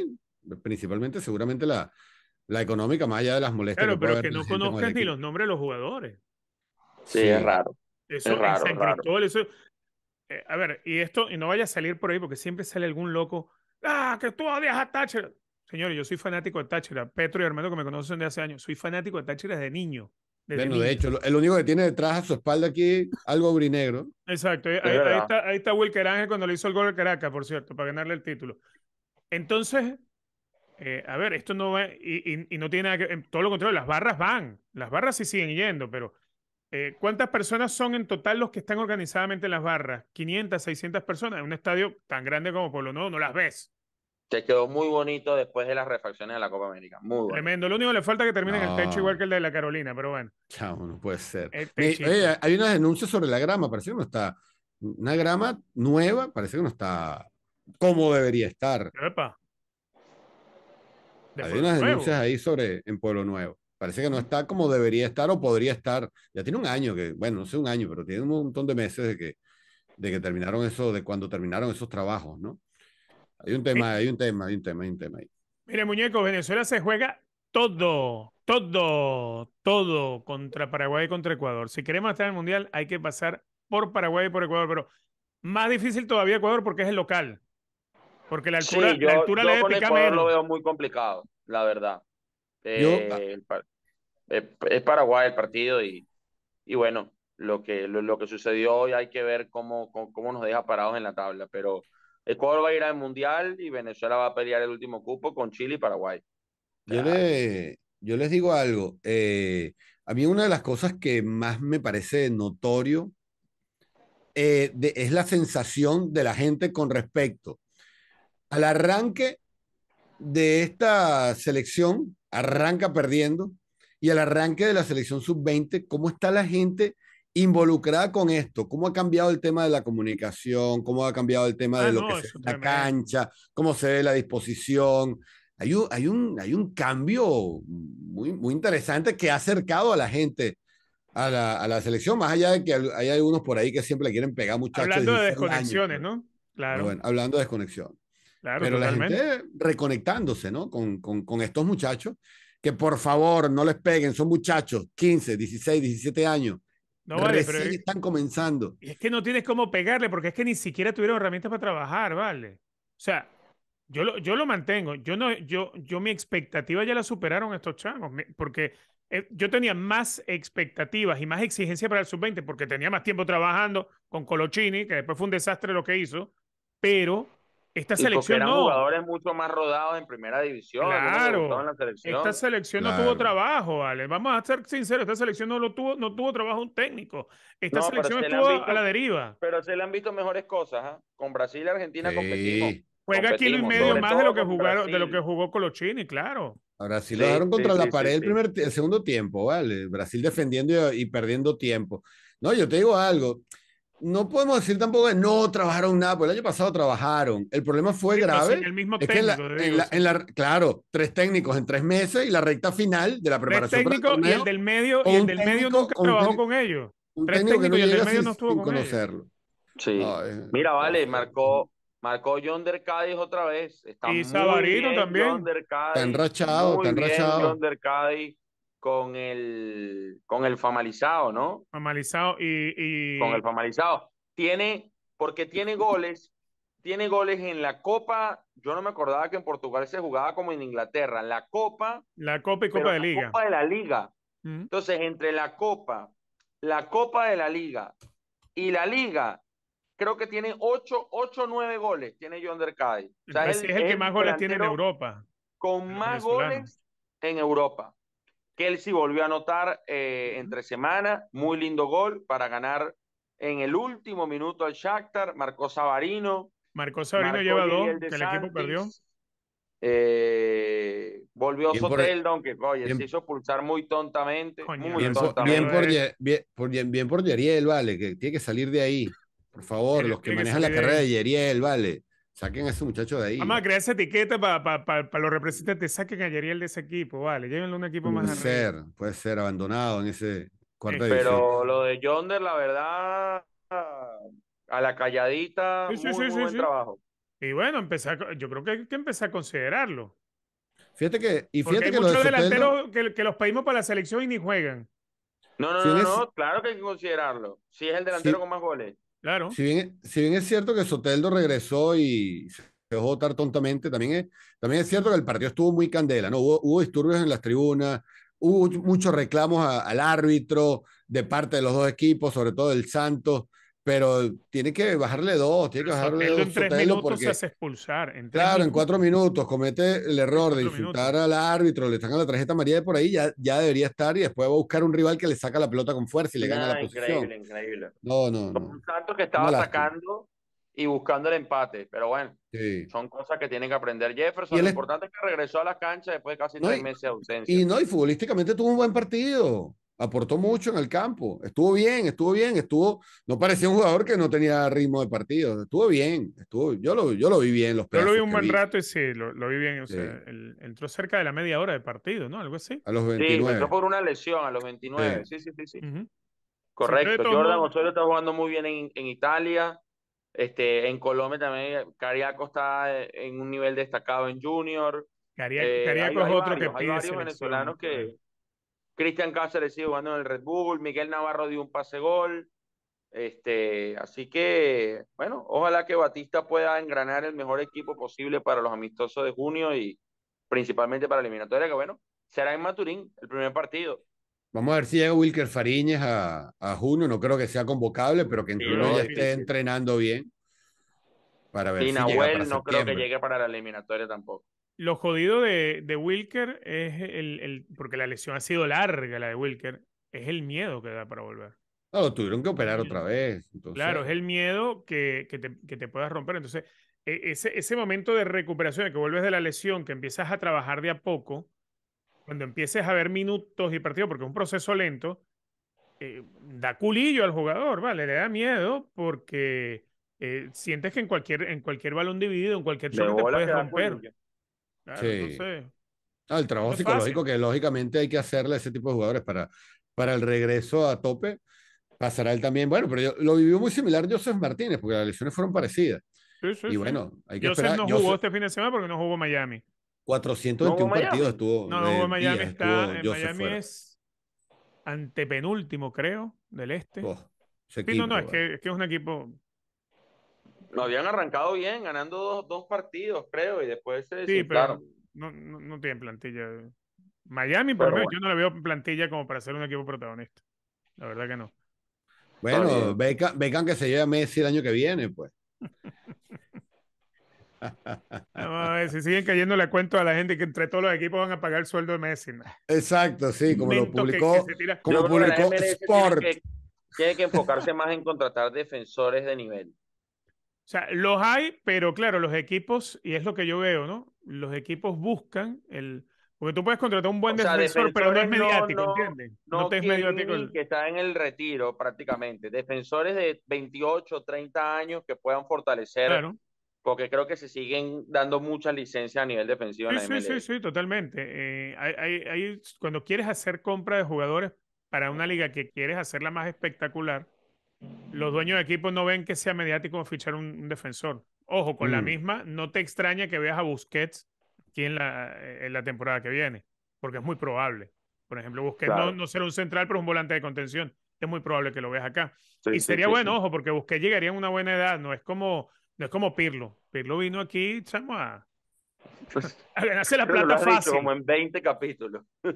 principalmente, seguramente la, la económica, más allá de las molestias. Claro, pero que no conozcas ni los nombres de los jugadores. Sí, es raro. Eso es raro, eso. Eh, a ver, y esto, y no vaya a salir por ahí, porque siempre sale algún loco. ¡Ah, que tú odias a Táchira Señores, yo soy fanático de Táchira. Petro y Armando, que me conocen desde hace años, soy fanático de Táchira desde niño. Bueno, de hecho, el único que tiene detrás a su espalda aquí, algo brinegro. Exacto, ahí, está, ahí está Wilker Ángel cuando le hizo el gol al Caracas, por cierto, para ganarle el título. Entonces, eh, a ver, esto no va, y, no tiene nada que, todo lo contrario, las barras van, las barras sí siguen yendo, pero eh, ¿cuántas personas son en total los que están organizadamente en las barras? 500, 600 personas, en un estadio tan grande como Pueblo Nuevo no las ves. Te quedó muy bonito después de las refacciones de la Copa América. Muy Tremendo. Lo único que le falta es que termine en el techo ah. igual que el de la Carolina, pero bueno. Chao, no puede ser. Este, eh, hay unas denuncias sobre la grama, parece que no está. Una grama nueva, parece que no está como debería estar. hay unas denuncias ahí sobre en Pueblo Nuevo. Parece que no está como debería estar o podría estar. Ya tiene un año que, bueno, no sé un año, pero tiene un montón de meses de que, de que terminaron eso, de cuando terminaron esos trabajos, ¿no? Hay un tema, hay un tema, hay un tema, Mire, muñeco, Venezuela se juega todo, todo, todo contra Paraguay y contra Ecuador. Si queremos estar en el Mundial, hay que pasar por Paraguay y por Ecuador, pero más difícil todavía Ecuador porque es el local. Porque la altura, la lo veo muy complicado, la verdad. Eh, eh, es Paraguay el partido y, y bueno, lo que, lo, que sucedió hoy hay que ver cómo, cómo nos deja parados en la tabla, pero Ecuador va a ir al Mundial y Venezuela va a pelear el último cupo con Chile y Paraguay. Yo, les digo algo. Eh, a mí una de las cosas que más me parece notorio eh, es la sensación de la gente con respecto al arranque de esta selección, arranca perdiendo, y al arranque de la selección sub-20, cómo está la gente involucrada con esto, ¿cómo ha cambiado el tema de la comunicación? ¿Cómo ha cambiado el tema de ah, lo que es la cancha? ¿Cómo se ve la disposición? Hay un, hay un, hay un cambio muy, muy interesante que ha acercado a la gente a la, a la selección, más allá de que hay algunos por ahí que siempre le quieren pegar muchachos. Hablando de, desconexiones, ¿no? Claro. hablando de desconexión. Claro, Pero la gente reconectándose, ¿no? Con, con, con estos muchachos, que por favor no les peguen, son muchachos, 15, 16, 17 años no vale, pero están comenzando. Y es que no tienes cómo pegarle, porque es que ni siquiera tuvieron herramientas para trabajar, ¿vale? O sea, yo lo, yo lo mantengo. Yo no, yo, yo mi expectativa ya la superaron estos changos, porque eh, yo tenía más expectativas y más exigencia para el sub-20 porque tenía más tiempo trabajando con Colochini, que después fue un desastre lo que hizo, pero esta selección eran no. jugadores mucho más rodados en primera división. Claro. Esta selección no tuvo trabajo, Ale. Vamos a ser sinceros, esta selección no lo tuvo, no tuvo trabajo un técnico. Esta selección estuvo a la deriva. Pero se le han visto mejores cosas, ¿ah? Con Brasil y Argentina competimos. Juega kilo y medio más de lo que jugaron, de lo que jugó Colochini, claro. Ahora sí, lo dejaron contra la pared el segundo tiempo, ¿vale? Brasil defendiendo y perdiendo tiempo. No, yo te digo algo no podemos decir tampoco que no trabajaron nada, porque el año pasado trabajaron. El problema fue grave. El mismo claro, tres técnicos en tres meses y la recta final de la preparación. Tres técnicos y el del medio, y el del medio nunca trabajó con ellos. tres técnicos y el del medio no estuvo con Ellos. Sí. Mira, vale, marcó, marcó John Dercadis otra vez. Está y Sabarino también. está enrachado, está enrachado con el, con el famalizado, ¿no? Famalizado y, Con el famalizado. Tiene, porque tiene goles, tiene goles en la Copa, yo no me acordaba que en Portugal se jugaba como en Inglaterra, la Copa. La Copa y Copa de la Liga. Copa de la Liga. Mm. Entonces, entre la Copa, la Copa de la Liga y la Liga, creo que tiene 8 o 9 goles, tiene John es, el, que más goles tiene en Europa. Con más goles en Europa. Kelsey volvió a anotar eh, entre semana, muy lindo gol para ganar en el último minuto al Shakhtar, marcó Savarino. Marcó Savarino, lleva dos, que el equipo perdió. Eh, volvió Soteldo, e- que oye, se hizo pulsar muy tontamente. muy bien, tontamente. Por, bien, por, bien, por Yeriel, vale, que tiene que salir de ahí. Por favor, los que manejan la carrera de Yeriel, vale. Saquen a ese muchacho de ahí. Vamos a crear esa etiqueta para los representantes. Saquen a Yeriel de ese equipo, vale. Llévenlo a un equipo puede más ser, Puede ser abandonado en ese cuarto de Pero lo de Yonder, la verdad, a la calladita, muy, buen trabajo. Y bueno, empezar, yo creo que hay que empezar a considerarlo. Fíjate que. Y fíjate que muchos delanteros que, los pedimos para la selección y ni juegan. No, no, no, no, claro que hay que considerarlo. Si es el delantero con más goles. Claro. Si bien, si bien es cierto que Soteldo regresó y se dejó votar tontamente, también es, también es cierto que el partido estuvo muy candela, ¿no? Hubo, hubo disturbios en las tribunas, hubo muchos reclamos al árbitro de parte de los dos equipos, sobre todo del Santos pero tiene que bajarle dos, tiene que bajarle dos. En tres minutos porque, se expulsar. claro, en cuatro minutos comete el error de insultar al árbitro, le a la tarjeta María de por ahí, ya, ya debería estar y después va a buscar un rival que le saca la pelota con fuerza y le gana la posición. Increíble, increíble. No, no, no. Un tanto que estaba sacando y buscando el empate, pero bueno, son cosas que tienen que aprender Jefferson. Lo importante es que regresó a la cancha después de casi tres meses de ausencia. Y no, y futbolísticamente tuvo un buen partido aportó mucho en el campo, estuvo bien, estuvo bien, estuvo, no parecía un jugador que no tenía ritmo de partido, estuvo bien, estuvo, yo lo, yo lo vi bien Yo lo vi un buen rato y sí, lo, vi bien, entró cerca de la media hora de partido, ¿no? Algo así. A los 29. Sí, entró por una lesión a los 29, sí, sí, sí, sí. Correcto, Jordan Osorio está jugando muy bien en, en Italia, este, en Colombia también, Cariaco está eh, en un nivel destacado en Junior. Eh, Cariaco, es otro que hay varios venezolanos que Cristian Cáceres sigue jugando en el Red Bull, Miguel Navarro dio un pase gol. Este, así que, bueno, ojalá que Batista pueda engranar el mejor equipo posible para los amistosos de junio y principalmente para la eliminatoria, que bueno, será en Maturín el primer partido. Vamos a ver si llega Wilker Fariñez a, junio, no creo que sea convocable, pero que no, esté entrenando bien. Para ver y si Nahuel llega para no creo que llegue para la eliminatoria tampoco. Lo jodido de, de Wilker es el, el, porque la lesión ha sido larga, la de Wilker, es el miedo que da para volver. No, tuvieron que operar otra vez. Claro, es el miedo que, que, te, puedas romper. Entonces, e, ese, ese momento de recuperación, que vuelves de la lesión, que empiezas a trabajar de a poco, cuando empieces a ver minutos y partidos, porque es un proceso lento, eh, da culillo al jugador, ¿vale? Le da miedo porque eh, sientes que en cualquier, en cualquier balón dividido, en cualquier choque te puedes romper sí. el trabajo psicológico que lógicamente hay que hacerle a ese tipo de jugadores para, para el regreso a tope. Pasará él también. Bueno, pero lo vivió muy similar Joseph Martínez, porque las lesiones fueron parecidas. y bueno, hay que Joseph no jugó este fin de semana porque no jugó Miami. 421 partidos estuvo. No, no jugó Miami. está, en Miami es antepenúltimo, creo, del este. no, no, es que es un equipo no habían arrancado bien, ganando dos, partidos, creo, y después se Sí, pero no, tienen plantilla. Miami, por lo yo no le veo plantilla como para ser un equipo protagonista. La verdad que no. Bueno, Beckham, que se lleve a Messi el año que viene, pues. Vamos *laughs* a ver, si siguen cayendo la cuento a la gente que entre todos los equipos van a pagar el sueldo de Messi. Exacto, sí, como lo publicó, publicó Sport. tiene que enfocarse más en contratar defensores de nivel. O sea, los hay, pero claro, los equipos, y es lo que yo veo, ¿no? Los equipos buscan el. Porque tú puedes contratar un buen defensor, pero no es mediático, ¿entiendes? No, te es mediático. El... Que está en el retiro prácticamente. Defensores de 28, 30 años que puedan fortalecer. Claro. Porque creo que se siguen dando muchas licencias a nivel defensivo. en la sí, sí, sí, totalmente. Eh, hay, cuando quieres hacer compra de jugadores para una liga que quieres hacerla más espectacular, los dueños de equipo no ven que sea mediático fichar un, defensor. Ojo, con la mm. misma, no te extraña que veas a Busquets aquí en la, temporada que viene, porque es muy probable. Por ejemplo, Busquets no, será un central, pero un volante de contención. Es muy probable que lo veas acá. y sería bueno, ojo, porque Busquets llegaría a una buena edad. No es como, no es como Pirlo. Pirlo vino aquí, chamo, a, pues, *laughs* la plata fácil. como en 20 capítulos. *laughs* es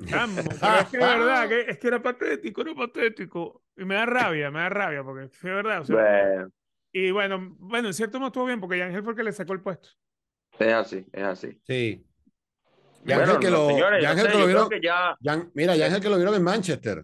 que verdad, que, es que era patético, era patético. Y me da rabia, me da rabia, porque es verdad. Y bueno, bueno, en cierto modo estuvo bien, porque Ángel porque le sacó el puesto. Es así, es así. Sí. que lo, ya... mira, que lo vieron en Manchester.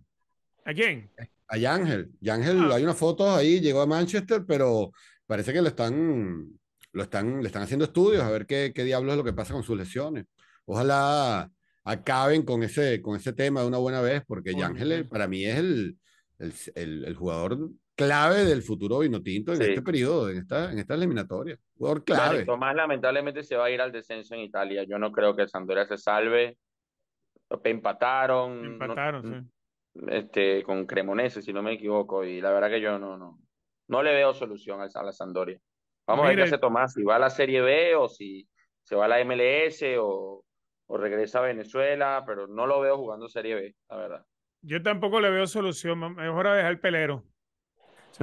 ¿A quién? A Ángel. Ángel, ah. hay unas fotos ahí, llegó a Manchester, pero parece que le están lo están, le están haciendo estudios a ver qué, qué diablos es lo que pasa con sus lesiones. Ojalá acaben con ese, con ese tema de una buena vez, porque oh, para mí es el, el, el, el, jugador clave del futuro Vinotinto en este periodo, en esta, en esta eliminatoria. Jugador clave. Tomás lamentablemente se va a ir al descenso en Italia. Yo no creo que Sampdoria se salve. Empataron. Empataron, sí. Este, con Cremonese, si no me equivoco. Y la verdad que yo no, no, no le veo solución a la Sampdoria. Vamos a ver qué hace Tomás, si va a la Serie B o si se va a la MLS o, regresa a Venezuela, pero no lo veo jugando Serie B, la verdad. Yo tampoco le veo solución, mejor a dejar el pelero. *laughs*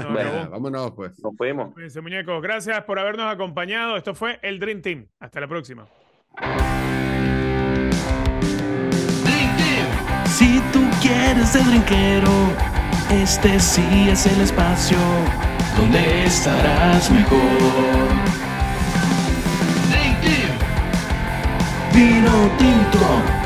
vámonos pues. Nos fuimos. muñecos. Gracias por habernos acompañado. Esto fue el Dream Team. Hasta la próxima. Si tú quieres ser brinquero, este sí es el espacio donde estarás mejor. Vino tinto